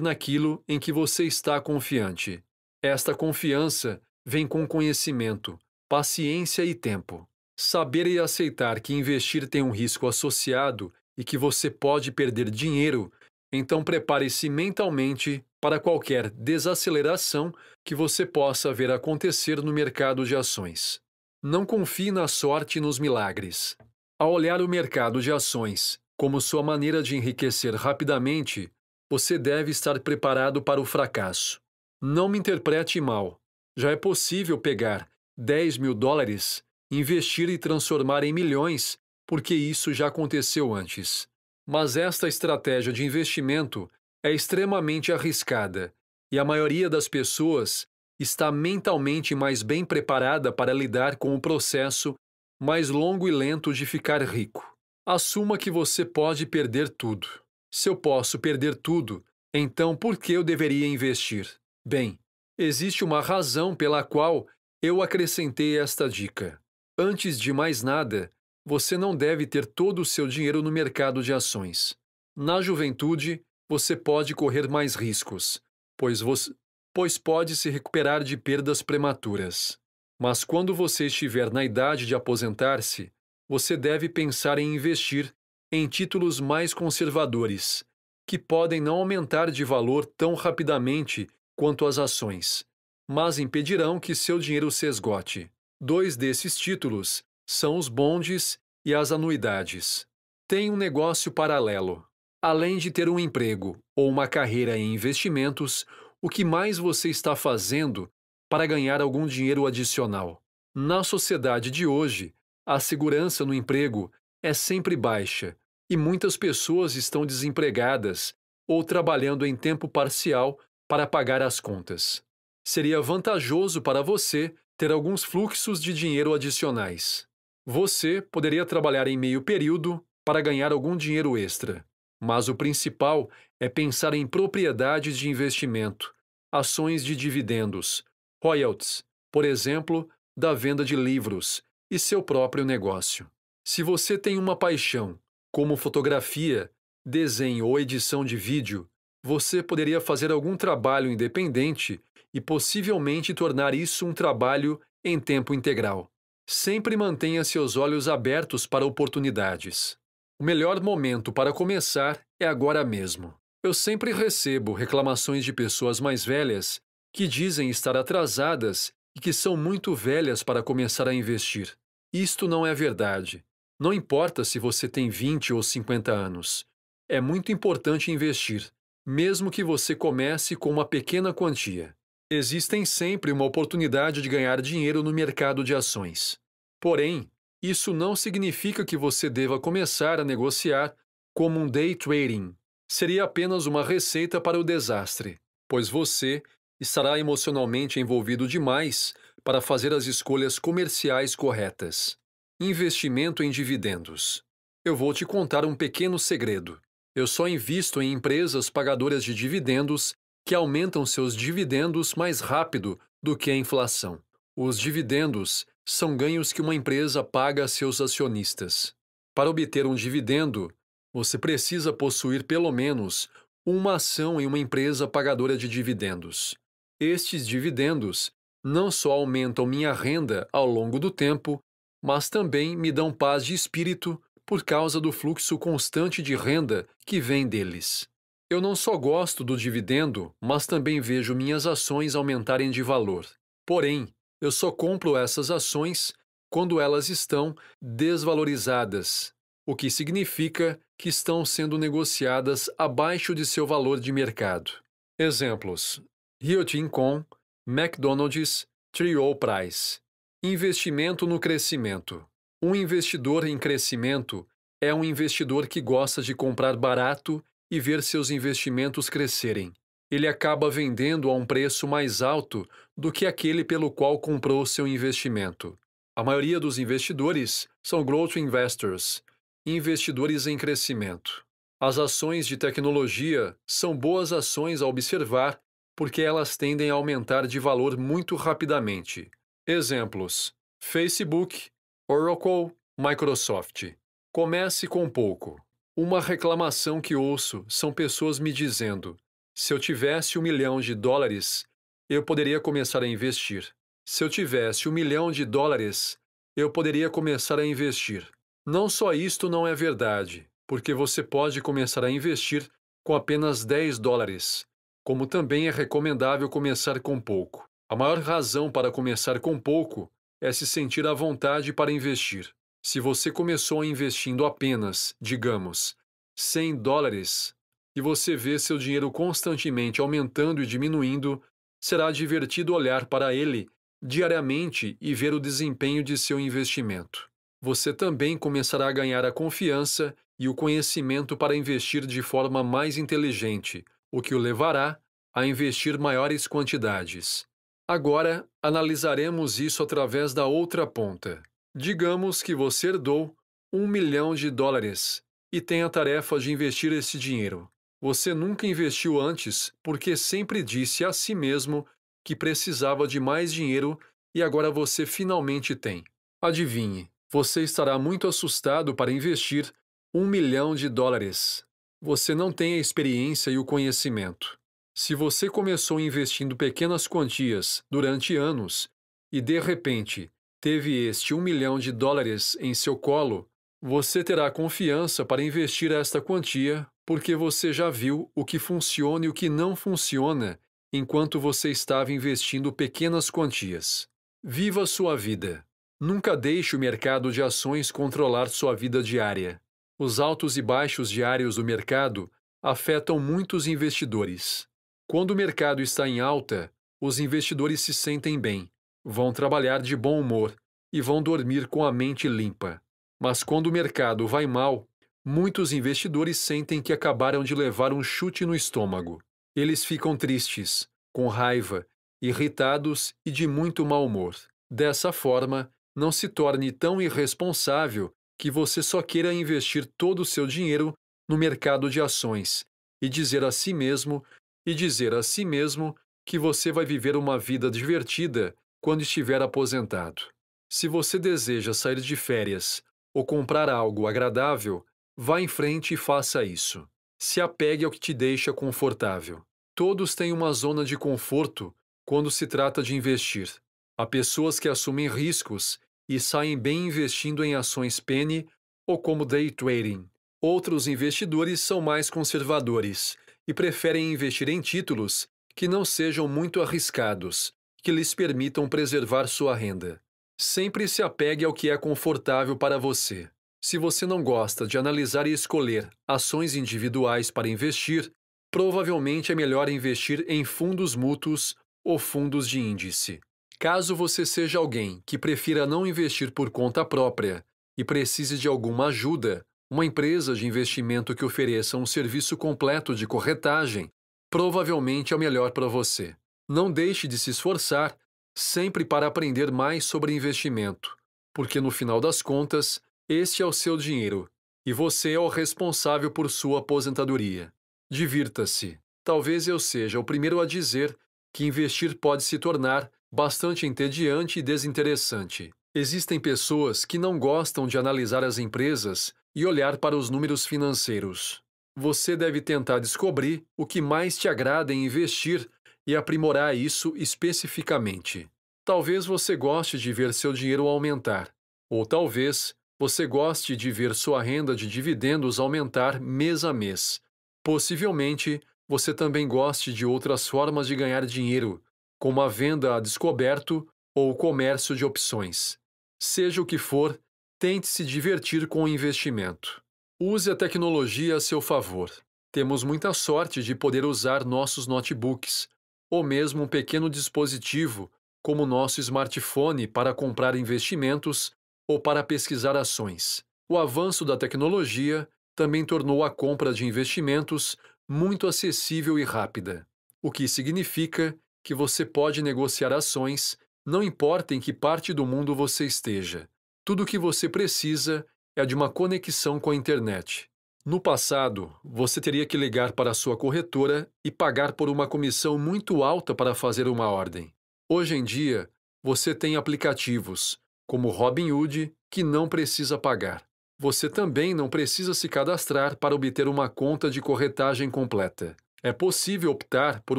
[SPEAKER 1] naquilo em que você está confiante. Esta confiança vem com conhecimento, paciência e tempo. Saber e aceitar que investir tem um risco associado e que você pode perder dinheiro então prepare-se mentalmente para qualquer desaceleração que você possa ver acontecer no mercado de ações. Não confie na sorte e nos milagres. Ao olhar o mercado de ações como sua maneira de enriquecer rapidamente, você deve estar preparado para o fracasso. Não me interprete mal. Já é possível pegar 10 mil dólares, investir e transformar em milhões, porque isso já aconteceu antes. Mas esta estratégia de investimento é extremamente arriscada e a maioria das pessoas está mentalmente mais bem preparada para lidar com o processo mais longo e lento de ficar rico. Assuma que você pode perder tudo. Se eu posso perder tudo, então por que eu deveria investir? Bem, existe uma razão pela qual eu acrescentei esta dica. Antes de mais nada, você não deve ter todo o seu dinheiro no mercado de ações. Na juventude, você pode correr mais riscos, pois, você, pois pode se recuperar de perdas prematuras. Mas quando você estiver na idade de aposentar-se, você deve pensar em investir em títulos mais conservadores, que podem não aumentar de valor tão rapidamente quanto as ações, mas impedirão que seu dinheiro se esgote. Dois desses títulos são os bondes e as anuidades. Tem um negócio paralelo. Além de ter um emprego ou uma carreira em investimentos, o que mais você está fazendo para ganhar algum dinheiro adicional? Na sociedade de hoje, a segurança no emprego é sempre baixa e muitas pessoas estão desempregadas ou trabalhando em tempo parcial para pagar as contas. Seria vantajoso para você ter alguns fluxos de dinheiro adicionais. Você poderia trabalhar em meio período para ganhar algum dinheiro extra, mas o principal é pensar em propriedades de investimento, ações de dividendos, royalties, por exemplo, da venda de livros e seu próprio negócio. Se você tem uma paixão, como fotografia, desenho ou edição de vídeo, você poderia fazer algum trabalho independente e possivelmente tornar isso um trabalho em tempo integral. Sempre mantenha seus olhos abertos para oportunidades. O melhor momento para começar é agora mesmo. Eu sempre recebo reclamações de pessoas mais velhas que dizem estar atrasadas e que são muito velhas para começar a investir. Isto não é verdade. Não importa se você tem 20 ou 50 anos. É muito importante investir, mesmo que você comece com uma pequena quantia. Existem sempre uma oportunidade de ganhar dinheiro no mercado de ações. Porém, isso não significa que você deva começar a negociar como um day trading. Seria apenas uma receita para o desastre, pois você estará emocionalmente envolvido demais para fazer as escolhas comerciais corretas. Investimento em dividendos. Eu vou te contar um pequeno segredo. Eu só invisto em empresas pagadoras de dividendos que aumentam seus dividendos mais rápido do que a inflação. Os dividendos são ganhos que uma empresa paga a seus acionistas. Para obter um dividendo, você precisa possuir pelo menos uma ação em uma empresa pagadora de dividendos. Estes dividendos não só aumentam minha renda ao longo do tempo, mas também me dão paz de espírito por causa do fluxo constante de renda que vem deles. Eu não só gosto do dividendo, mas também vejo minhas ações aumentarem de valor. Porém, eu só compro essas ações quando elas estão desvalorizadas, o que significa que estão sendo negociadas abaixo de seu valor de mercado. Exemplos: Rio Com, McDonald's, Trio Price. Investimento no crescimento. Um investidor em crescimento é um investidor que gosta de comprar barato e ver seus investimentos crescerem. Ele acaba vendendo a um preço mais alto do que aquele pelo qual comprou seu investimento. A maioria dos investidores são growth investors, investidores em crescimento. As ações de tecnologia são boas ações a observar porque elas tendem a aumentar de valor muito rapidamente. Exemplos: Facebook, Oracle, Microsoft. Comece com pouco. Uma reclamação que ouço são pessoas me dizendo: se eu tivesse um milhão de dólares, eu poderia começar a investir. Se eu tivesse um milhão de dólares, eu poderia começar a investir. Não só isto não é verdade, porque você pode começar a investir com apenas 10 dólares, como também é recomendável começar com pouco. A maior razão para começar com pouco é se sentir à vontade para investir. Se você começou investindo apenas, digamos, 100 dólares e você vê seu dinheiro constantemente aumentando e diminuindo, será divertido olhar para ele diariamente e ver o desempenho de seu investimento. Você também começará a ganhar a confiança e o conhecimento para investir de forma mais inteligente, o que o levará a investir maiores quantidades. Agora, analisaremos isso através da outra ponta. Digamos que você herdou um milhão de dólares e tem a tarefa de investir esse dinheiro. Você nunca investiu antes porque sempre disse a si mesmo que precisava de mais dinheiro e agora você finalmente tem. Adivinhe, você estará muito assustado para investir um milhão de dólares. Você não tem a experiência e o conhecimento. Se você começou investindo pequenas quantias durante anos e de repente teve este um milhão de dólares em seu colo, você terá confiança para investir esta quantia, porque você já viu o que funciona e o que não funciona enquanto você estava investindo pequenas quantias. Viva sua vida. Nunca deixe o mercado de ações controlar sua vida diária. Os altos e baixos diários do mercado afetam muitos investidores. Quando o mercado está em alta, os investidores se sentem bem. Vão trabalhar de bom humor e vão dormir com a mente limpa. Mas quando o mercado vai mal, muitos investidores sentem que acabaram de levar um chute no estômago. Eles ficam tristes, com raiva, irritados e de muito mau humor. Dessa forma, não se torne tão irresponsável que você só queira investir todo o seu dinheiro no mercado de ações e dizer a si mesmo e dizer a si mesmo que você vai viver uma vida divertida quando estiver aposentado. Se você deseja sair de férias ou comprar algo agradável, vá em frente e faça isso. Se apegue ao que te deixa confortável. Todos têm uma zona de conforto quando se trata de investir. Há pessoas que assumem riscos e saem bem investindo em ações penny ou como day trading. Outros investidores são mais conservadores e preferem investir em títulos que não sejam muito arriscados que lhes permitam preservar sua renda. Sempre se apegue ao que é confortável para você. Se você não gosta de analisar e escolher ações individuais para investir, provavelmente é melhor investir em fundos mútuos ou fundos de índice. Caso você seja alguém que prefira não investir por conta própria e precise de alguma ajuda, uma empresa de investimento que ofereça um serviço completo de corretagem provavelmente é o melhor para você. Não deixe de se esforçar sempre para aprender mais sobre investimento, porque no final das contas, este é o seu dinheiro e você é o responsável por sua aposentadoria. Divirta-se. Talvez eu seja o primeiro a dizer que investir pode se tornar bastante entediante e desinteressante. Existem pessoas que não gostam de analisar as empresas e olhar para os números financeiros. Você deve tentar descobrir o que mais te agrada em investir e aprimorar isso especificamente. Talvez você goste de ver seu dinheiro aumentar, ou talvez você goste de ver sua renda de dividendos aumentar mês a mês. Possivelmente, você também goste de outras formas de ganhar dinheiro, como a venda a descoberto ou o comércio de opções. Seja o que for, tente se divertir com o investimento. Use a tecnologia a seu favor. Temos muita sorte de poder usar nossos notebooks, ou mesmo um pequeno dispositivo, como nosso smartphone, para comprar investimentos ou para pesquisar ações. O avanço da tecnologia também tornou a compra de investimentos muito acessível e rápida, o que significa que você pode negociar ações, não importa em que parte do mundo você esteja. Tudo o que você precisa é de uma conexão com a internet. No passado, você teria que ligar para sua corretora e pagar por uma comissão muito alta para fazer uma ordem. Hoje em dia, você tem aplicativos, como Robinhood, que não precisa pagar. Você também não precisa se cadastrar para obter uma conta de corretagem completa. É possível optar por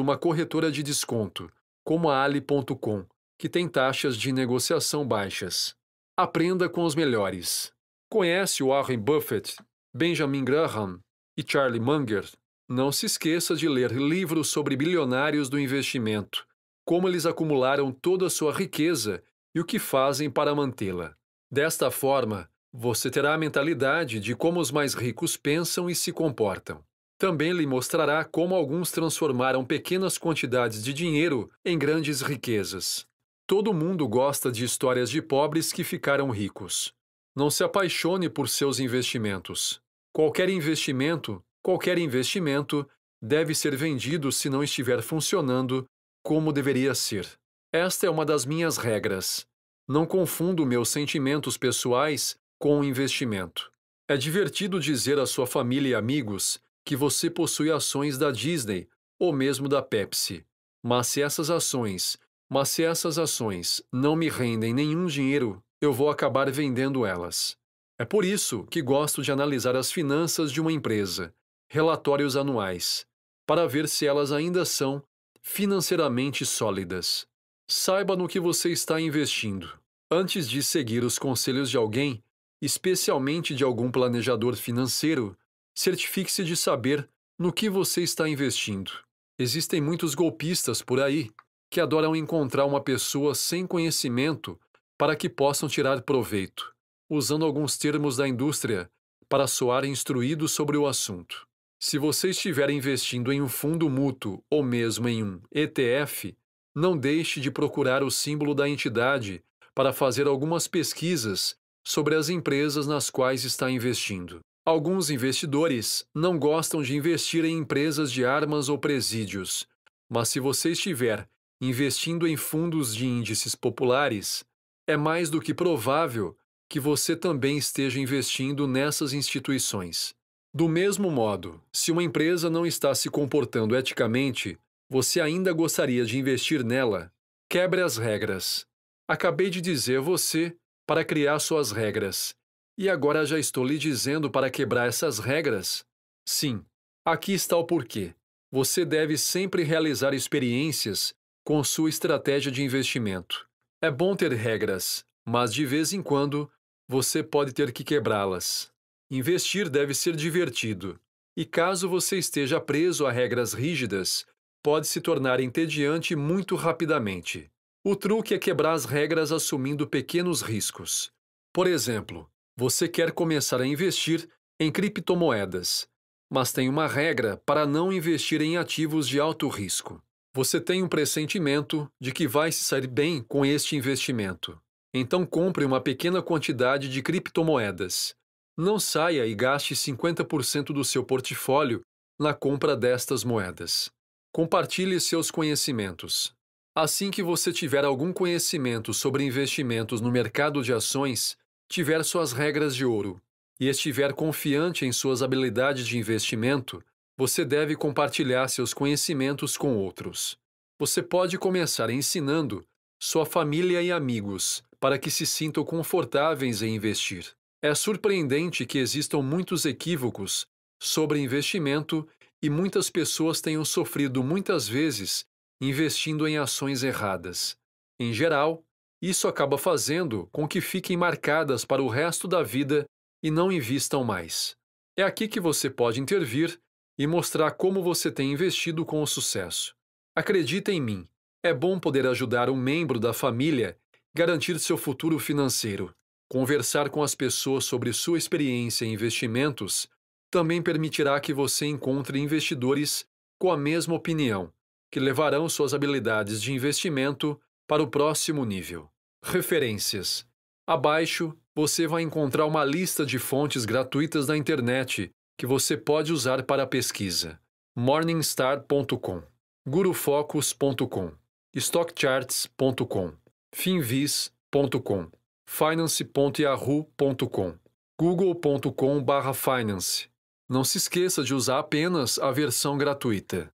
[SPEAKER 1] uma corretora de desconto, como a Ali.com, que tem taxas de negociação baixas. Aprenda com os melhores. Conhece o Warren Buffett Benjamin Graham e Charlie Munger, não se esqueça de ler livros sobre bilionários do investimento, como eles acumularam toda a sua riqueza e o que fazem para mantê-la. Desta forma, você terá a mentalidade de como os mais ricos pensam e se comportam. Também lhe mostrará como alguns transformaram pequenas quantidades de dinheiro em grandes riquezas. Todo mundo gosta de histórias de pobres que ficaram ricos. Não se apaixone por seus investimentos. Qualquer investimento, qualquer investimento deve ser vendido se não estiver funcionando como deveria ser. Esta é uma das minhas regras. Não confundo meus sentimentos pessoais com o investimento. É divertido dizer à sua família e amigos que você possui ações da Disney ou mesmo da Pepsi. Mas se essas ações, mas se essas ações não me rendem nenhum dinheiro, eu vou acabar vendendo elas. É por isso que gosto de analisar as finanças de uma empresa, relatórios anuais, para ver se elas ainda são financeiramente sólidas. Saiba no que você está investindo antes de seguir os conselhos de alguém, especialmente de algum planejador financeiro. Certifique-se de saber no que você está investindo. Existem muitos golpistas por aí que adoram encontrar uma pessoa sem conhecimento para que possam tirar proveito usando alguns termos da indústria para soar instruído sobre o assunto. Se você estiver investindo em um fundo mútuo ou mesmo em um ETF, não deixe de procurar o símbolo da entidade para fazer algumas pesquisas sobre as empresas nas quais está investindo. Alguns investidores não gostam de investir em empresas de armas ou presídios, mas se você estiver investindo em fundos de índices populares, é mais do que provável que você também esteja investindo nessas instituições. Do mesmo modo, se uma empresa não está se comportando eticamente, você ainda gostaria de investir nela? Quebre as regras. Acabei de dizer você para criar suas regras. E agora já estou lhe dizendo para quebrar essas regras? Sim, aqui está o porquê. Você deve sempre realizar experiências com sua estratégia de investimento. É bom ter regras, mas de vez em quando você pode ter que quebrá-las. Investir deve ser divertido. E caso você esteja preso a regras rígidas, pode se tornar entediante muito rapidamente. O truque é quebrar as regras assumindo pequenos riscos. Por exemplo, você quer começar a investir em criptomoedas, mas tem uma regra para não investir em ativos de alto risco. Você tem um pressentimento de que vai se sair bem com este investimento. Então compre uma pequena quantidade de criptomoedas. Não saia e gaste 50% do seu portfólio na compra destas moedas. Compartilhe seus conhecimentos. Assim que você tiver algum conhecimento sobre investimentos no mercado de ações, tiver suas regras de ouro e estiver confiante em suas habilidades de investimento, você deve compartilhar seus conhecimentos com outros. Você pode começar ensinando sua família e amigos para que se sintam confortáveis em investir. É surpreendente que existam muitos equívocos sobre investimento e muitas pessoas tenham sofrido muitas vezes investindo em ações erradas. Em geral, isso acaba fazendo com que fiquem marcadas para o resto da vida e não invistam mais. É aqui que você pode intervir e mostrar como você tem investido com sucesso. Acredita em mim, é bom poder ajudar um membro da família garantir seu futuro financeiro. Conversar com as pessoas sobre sua experiência em investimentos também permitirá que você encontre investidores com a mesma opinião, que levarão suas habilidades de investimento para o próximo nível. Referências: Abaixo você vai encontrar uma lista de fontes gratuitas na internet que você pode usar para a pesquisa: morningstar.com, gurufocus.com, stockcharts.com finvis.com, finance.yahoo.com, google.com/finance. Não se esqueça de usar apenas a versão gratuita.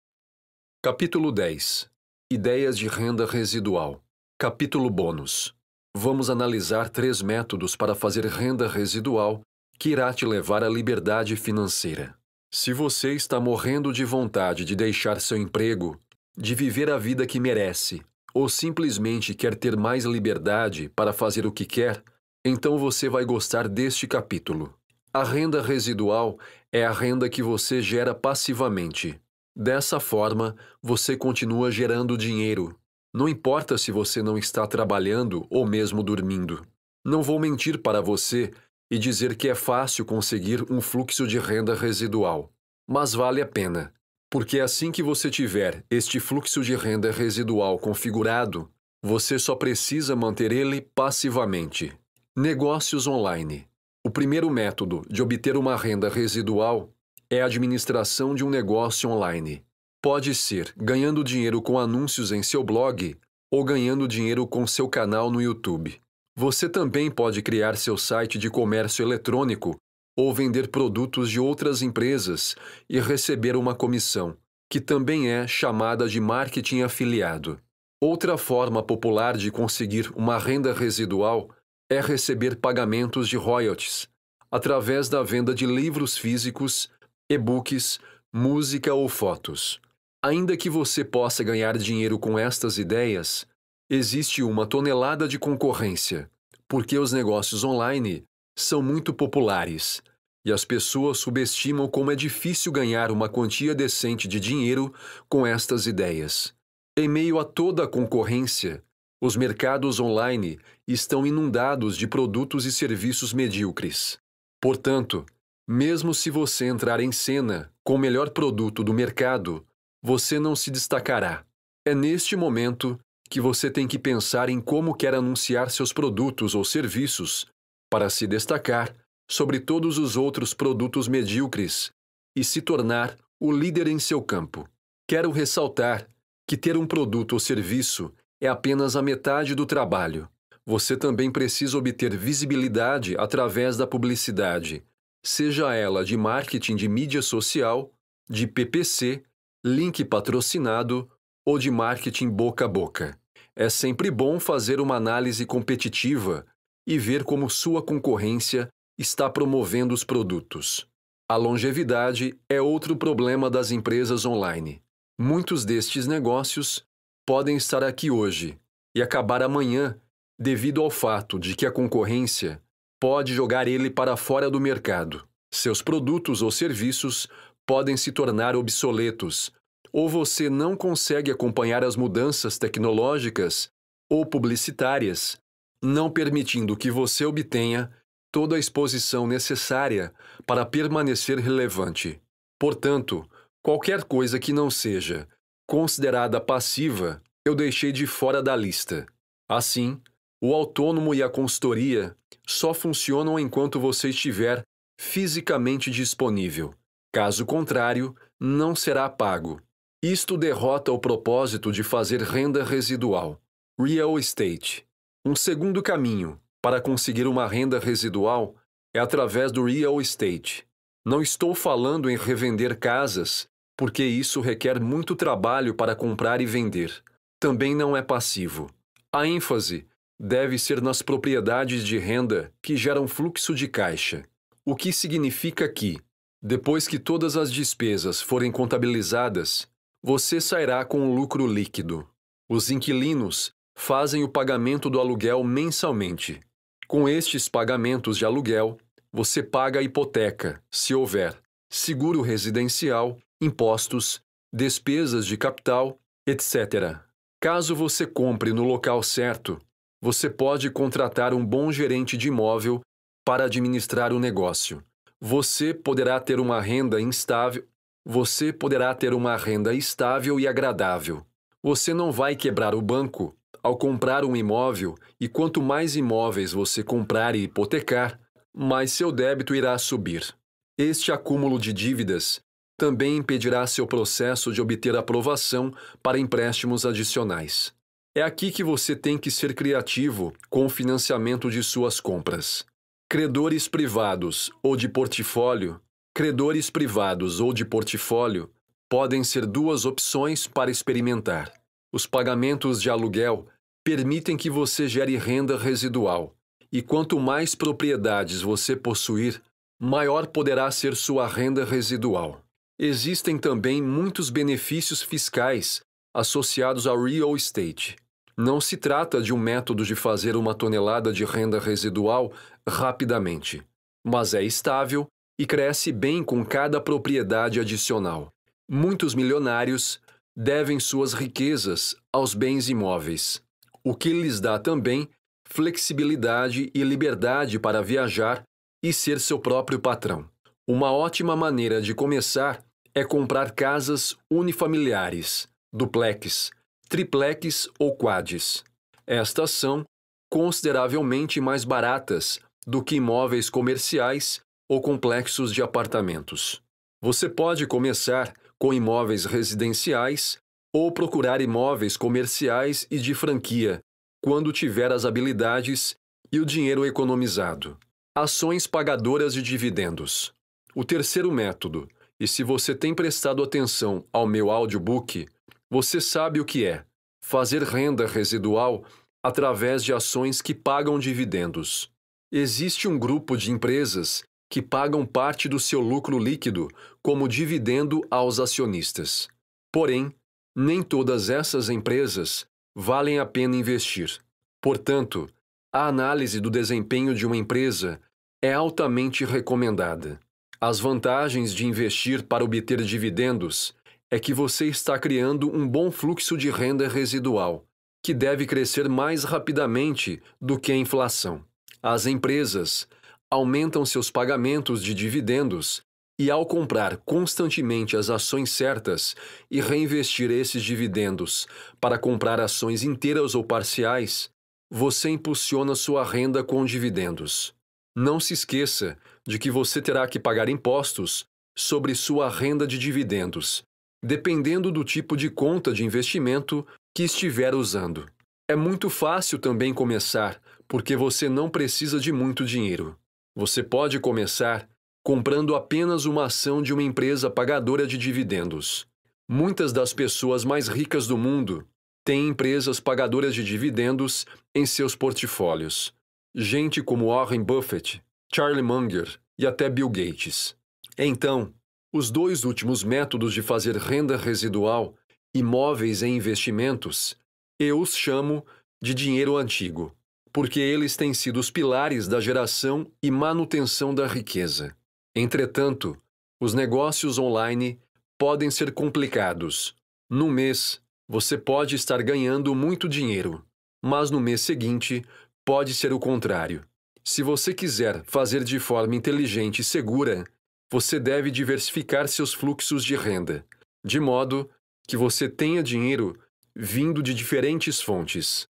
[SPEAKER 1] Capítulo 10. Ideias de renda residual. Capítulo bônus. Vamos analisar três métodos para fazer renda residual que irá te levar à liberdade financeira. Se você está morrendo de vontade de deixar seu emprego, de viver a vida que merece, ou simplesmente quer ter mais liberdade para fazer o que quer, então você vai gostar deste capítulo. A renda residual é a renda que você gera passivamente. Dessa forma, você continua gerando dinheiro. Não importa se você não está trabalhando ou mesmo dormindo. Não vou mentir para você e dizer que é fácil conseguir um fluxo de renda residual, mas vale a pena. Porque assim que você tiver este fluxo de renda residual configurado, você só precisa manter ele passivamente. Negócios online. O primeiro método de obter uma renda residual é a administração de um negócio online. Pode ser ganhando dinheiro com anúncios em seu blog ou ganhando dinheiro com seu canal no YouTube. Você também pode criar seu site de comércio eletrônico ou vender produtos de outras empresas e receber uma comissão, que também é chamada de marketing afiliado. Outra forma popular de conseguir uma renda residual é receber pagamentos de royalties, através da venda de livros físicos, e-books, música ou fotos. Ainda que você possa ganhar dinheiro com estas ideias, existe uma tonelada de concorrência, porque os negócios online são muito populares e as pessoas subestimam como é difícil ganhar uma quantia decente de dinheiro com estas ideias. Em meio a toda a concorrência, os mercados online estão inundados de produtos e serviços medíocres. Portanto, mesmo se você entrar em cena com o melhor produto do mercado, você não se destacará. É neste momento que você tem que pensar em como quer anunciar seus produtos ou serviços para se destacar sobre todos os outros produtos medíocres e se tornar o líder em seu campo. Quero ressaltar que ter um produto ou serviço é apenas a metade do trabalho. Você também precisa obter visibilidade através da publicidade, seja ela de marketing de mídia social, de PPC, link patrocinado ou de marketing boca a boca. É sempre bom fazer uma análise competitiva e ver como sua concorrência está promovendo os produtos. A longevidade é outro problema das empresas online. Muitos destes negócios podem estar aqui hoje e acabar amanhã devido ao fato de que a concorrência pode jogar ele para fora do mercado. Seus produtos ou serviços podem se tornar obsoletos, ou você não consegue acompanhar as mudanças tecnológicas ou publicitárias não permitindo que você obtenha toda a exposição necessária para permanecer relevante. Portanto, qualquer coisa que não seja considerada passiva, eu deixei de fora da lista. Assim, o autônomo e a consultoria só funcionam enquanto você estiver fisicamente disponível. Caso contrário, não será pago. Isto derrota o propósito de fazer renda residual, real estate. Um segundo caminho para conseguir uma renda residual é através do real estate. Não estou falando em revender casas, porque isso requer muito trabalho para comprar e vender. Também não é passivo. A ênfase deve ser nas propriedades de renda que geram fluxo de caixa, o que significa que, depois que todas as despesas forem contabilizadas, você sairá com o lucro líquido. Os inquilinos fazem o pagamento do aluguel mensalmente. Com estes pagamentos de aluguel, você paga a hipoteca, se houver, seguro residencial, impostos, despesas de capital, etc. Caso você compre no local certo, você pode contratar um bom gerente de imóvel para administrar o negócio. Você poderá ter uma renda instável, você poderá ter uma renda estável e agradável. Você não vai quebrar o banco ao comprar um imóvel, e quanto mais imóveis você comprar e hipotecar, mais seu débito irá subir. Este acúmulo de dívidas também impedirá seu processo de obter aprovação para empréstimos adicionais. É aqui que você tem que ser criativo com o financiamento de suas compras. Credores privados ou de portfólio. Credores privados ou de portfólio podem ser duas opções para experimentar. Os pagamentos de aluguel permitem que você gere renda residual, e quanto mais propriedades você possuir, maior poderá ser sua renda residual. Existem também muitos benefícios fiscais associados ao real estate. Não se trata de um método de fazer uma tonelada de renda residual rapidamente, mas é estável e cresce bem com cada propriedade adicional. Muitos milionários devem suas riquezas aos bens imóveis, o que lhes dá também flexibilidade e liberdade para viajar e ser seu próprio patrão. Uma ótima maneira de começar é comprar casas unifamiliares, duplex, triplex ou quades. Estas são consideravelmente mais baratas do que imóveis comerciais ou complexos de apartamentos. Você pode começar com imóveis residenciais ou procurar imóveis comerciais e de franquia, quando tiver as habilidades e o dinheiro economizado. Ações pagadoras de dividendos. O terceiro método, e se você tem prestado atenção ao meu audiobook, você sabe o que é: fazer renda residual através de ações que pagam dividendos. Existe um grupo de empresas que pagam parte do seu lucro líquido como dividendo aos acionistas. Porém, nem todas essas empresas valem a pena investir. Portanto, a análise do desempenho de uma empresa é altamente recomendada. As vantagens de investir para obter dividendos é que você está criando um bom fluxo de renda residual, que deve crescer mais rapidamente do que a inflação. As empresas aumentam seus pagamentos de dividendos e, ao comprar constantemente as ações certas e reinvestir esses dividendos para comprar ações inteiras ou parciais, você impulsiona sua renda com dividendos. Não se esqueça de que você terá que pagar impostos sobre sua renda de dividendos, dependendo do tipo de conta de investimento que estiver usando. É muito fácil também começar, porque você não precisa de muito dinheiro. Você pode começar comprando apenas uma ação de uma empresa pagadora de dividendos. Muitas das pessoas mais ricas do mundo têm empresas pagadoras de dividendos em seus portfólios. Gente como Warren Buffett, Charlie Munger e até Bill Gates. Então, os dois últimos métodos de fazer renda residual, imóveis e investimentos, eu os chamo de dinheiro antigo porque eles têm sido os pilares da geração e manutenção da riqueza. Entretanto, os negócios online podem ser complicados. No mês, você pode estar ganhando muito dinheiro, mas no mês seguinte, pode ser o contrário. Se você quiser fazer de forma inteligente e segura, você deve diversificar seus fluxos de renda, de modo que você tenha dinheiro vindo de diferentes fontes.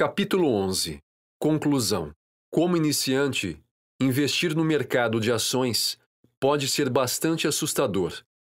[SPEAKER 1] Capítulo 11 Conclusão: Como iniciante, investir no mercado de ações pode ser bastante assustador.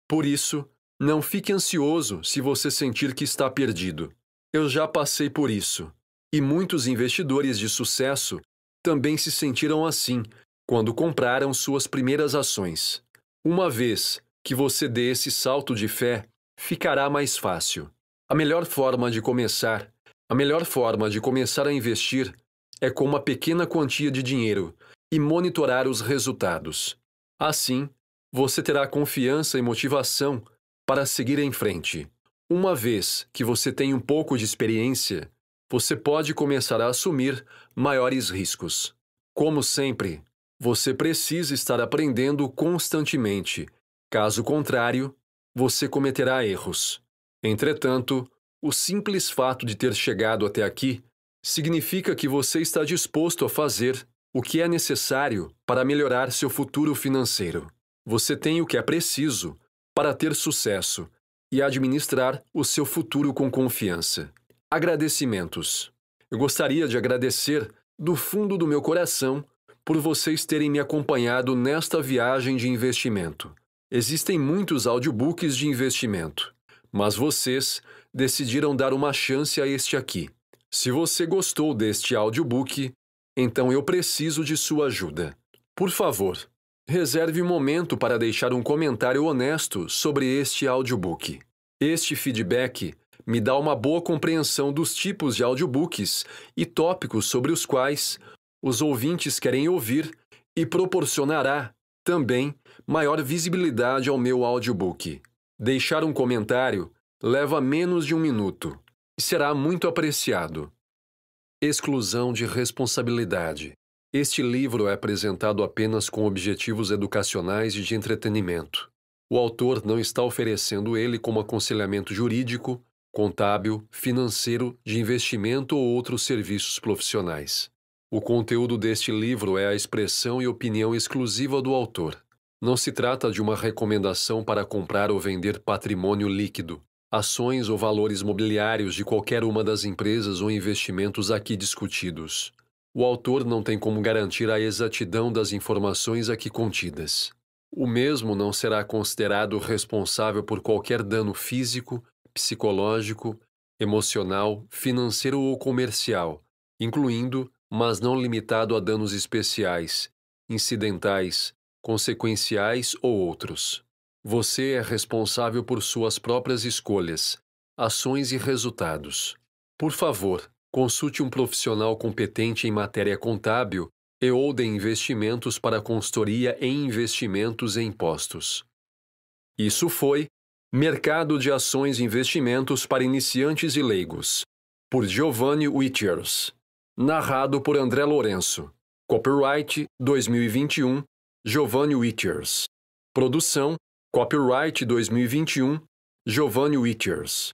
[SPEAKER 1] Por isso, não fique ansioso se você sentir que está perdido. Eu já passei por isso. E muitos investidores de sucesso também se sentiram assim quando compraram suas primeiras ações. Uma vez que você dê esse salto de fé, ficará mais fácil. A melhor forma de começar a melhor forma de começar a investir é com uma pequena quantia de dinheiro e monitorar os resultados. Assim, você terá confiança e motivação para seguir em frente. Uma vez que você tem um pouco de experiência, você pode começar a assumir maiores riscos. Como sempre, você precisa estar aprendendo constantemente. Caso contrário, você cometerá erros. Entretanto, o simples fato de ter chegado até aqui significa que você está disposto a fazer o que é necessário para melhorar seu futuro financeiro. Você tem o que é preciso para ter sucesso e administrar o seu futuro com confiança. Agradecimentos. Eu gostaria de agradecer do fundo do meu coração por vocês terem me acompanhado nesta viagem de investimento. Existem muitos audiobooks de investimento, mas vocês decidiram dar uma chance a este aqui. Se você gostou deste audiobook, então eu preciso de sua ajuda. Por favor, reserve um momento para deixar um comentário honesto sobre este audiobook. Este feedback me dá uma boa compreensão dos tipos de audiobooks e tópicos sobre os quais os ouvintes querem ouvir e proporcionará, também, maior visibilidade ao meu audiobook. Deixar um comentário leva menos de um minuto e será muito apreciado. Exclusão de responsabilidade. Este livro é apresentado apenas com objetivos educacionais e de entretenimento. O autor não está oferecendo ele como aconselhamento jurídico, contábil, financeiro, de investimento ou outros serviços profissionais. O conteúdo deste livro é a expressão e opinião exclusiva do autor. Não se trata de uma recomendação para comprar ou vender patrimônio líquido, ações ou valores mobiliários de qualquer uma das empresas ou investimentos aqui discutidos. O autor não tem como garantir a exatidão das informações aqui contidas. O mesmo não será considerado responsável por qualquer dano físico, psicológico, emocional, financeiro ou comercial, incluindo, mas não limitado a danos especiais, incidentais, consequenciais ou outros. Você é responsável por suas próprias escolhas, ações e resultados. Por favor, consulte um profissional competente em matéria contábil e ou de investimentos para consultoria em investimentos e impostos. Isso foi Mercado de Ações e Investimentos para Iniciantes e Leigos, por Giovanni Witchers. Narrado por André Lourenço. Copyright 2021, Giovanni Witchers. Produção Copyright 2021, Giovanni Witchers.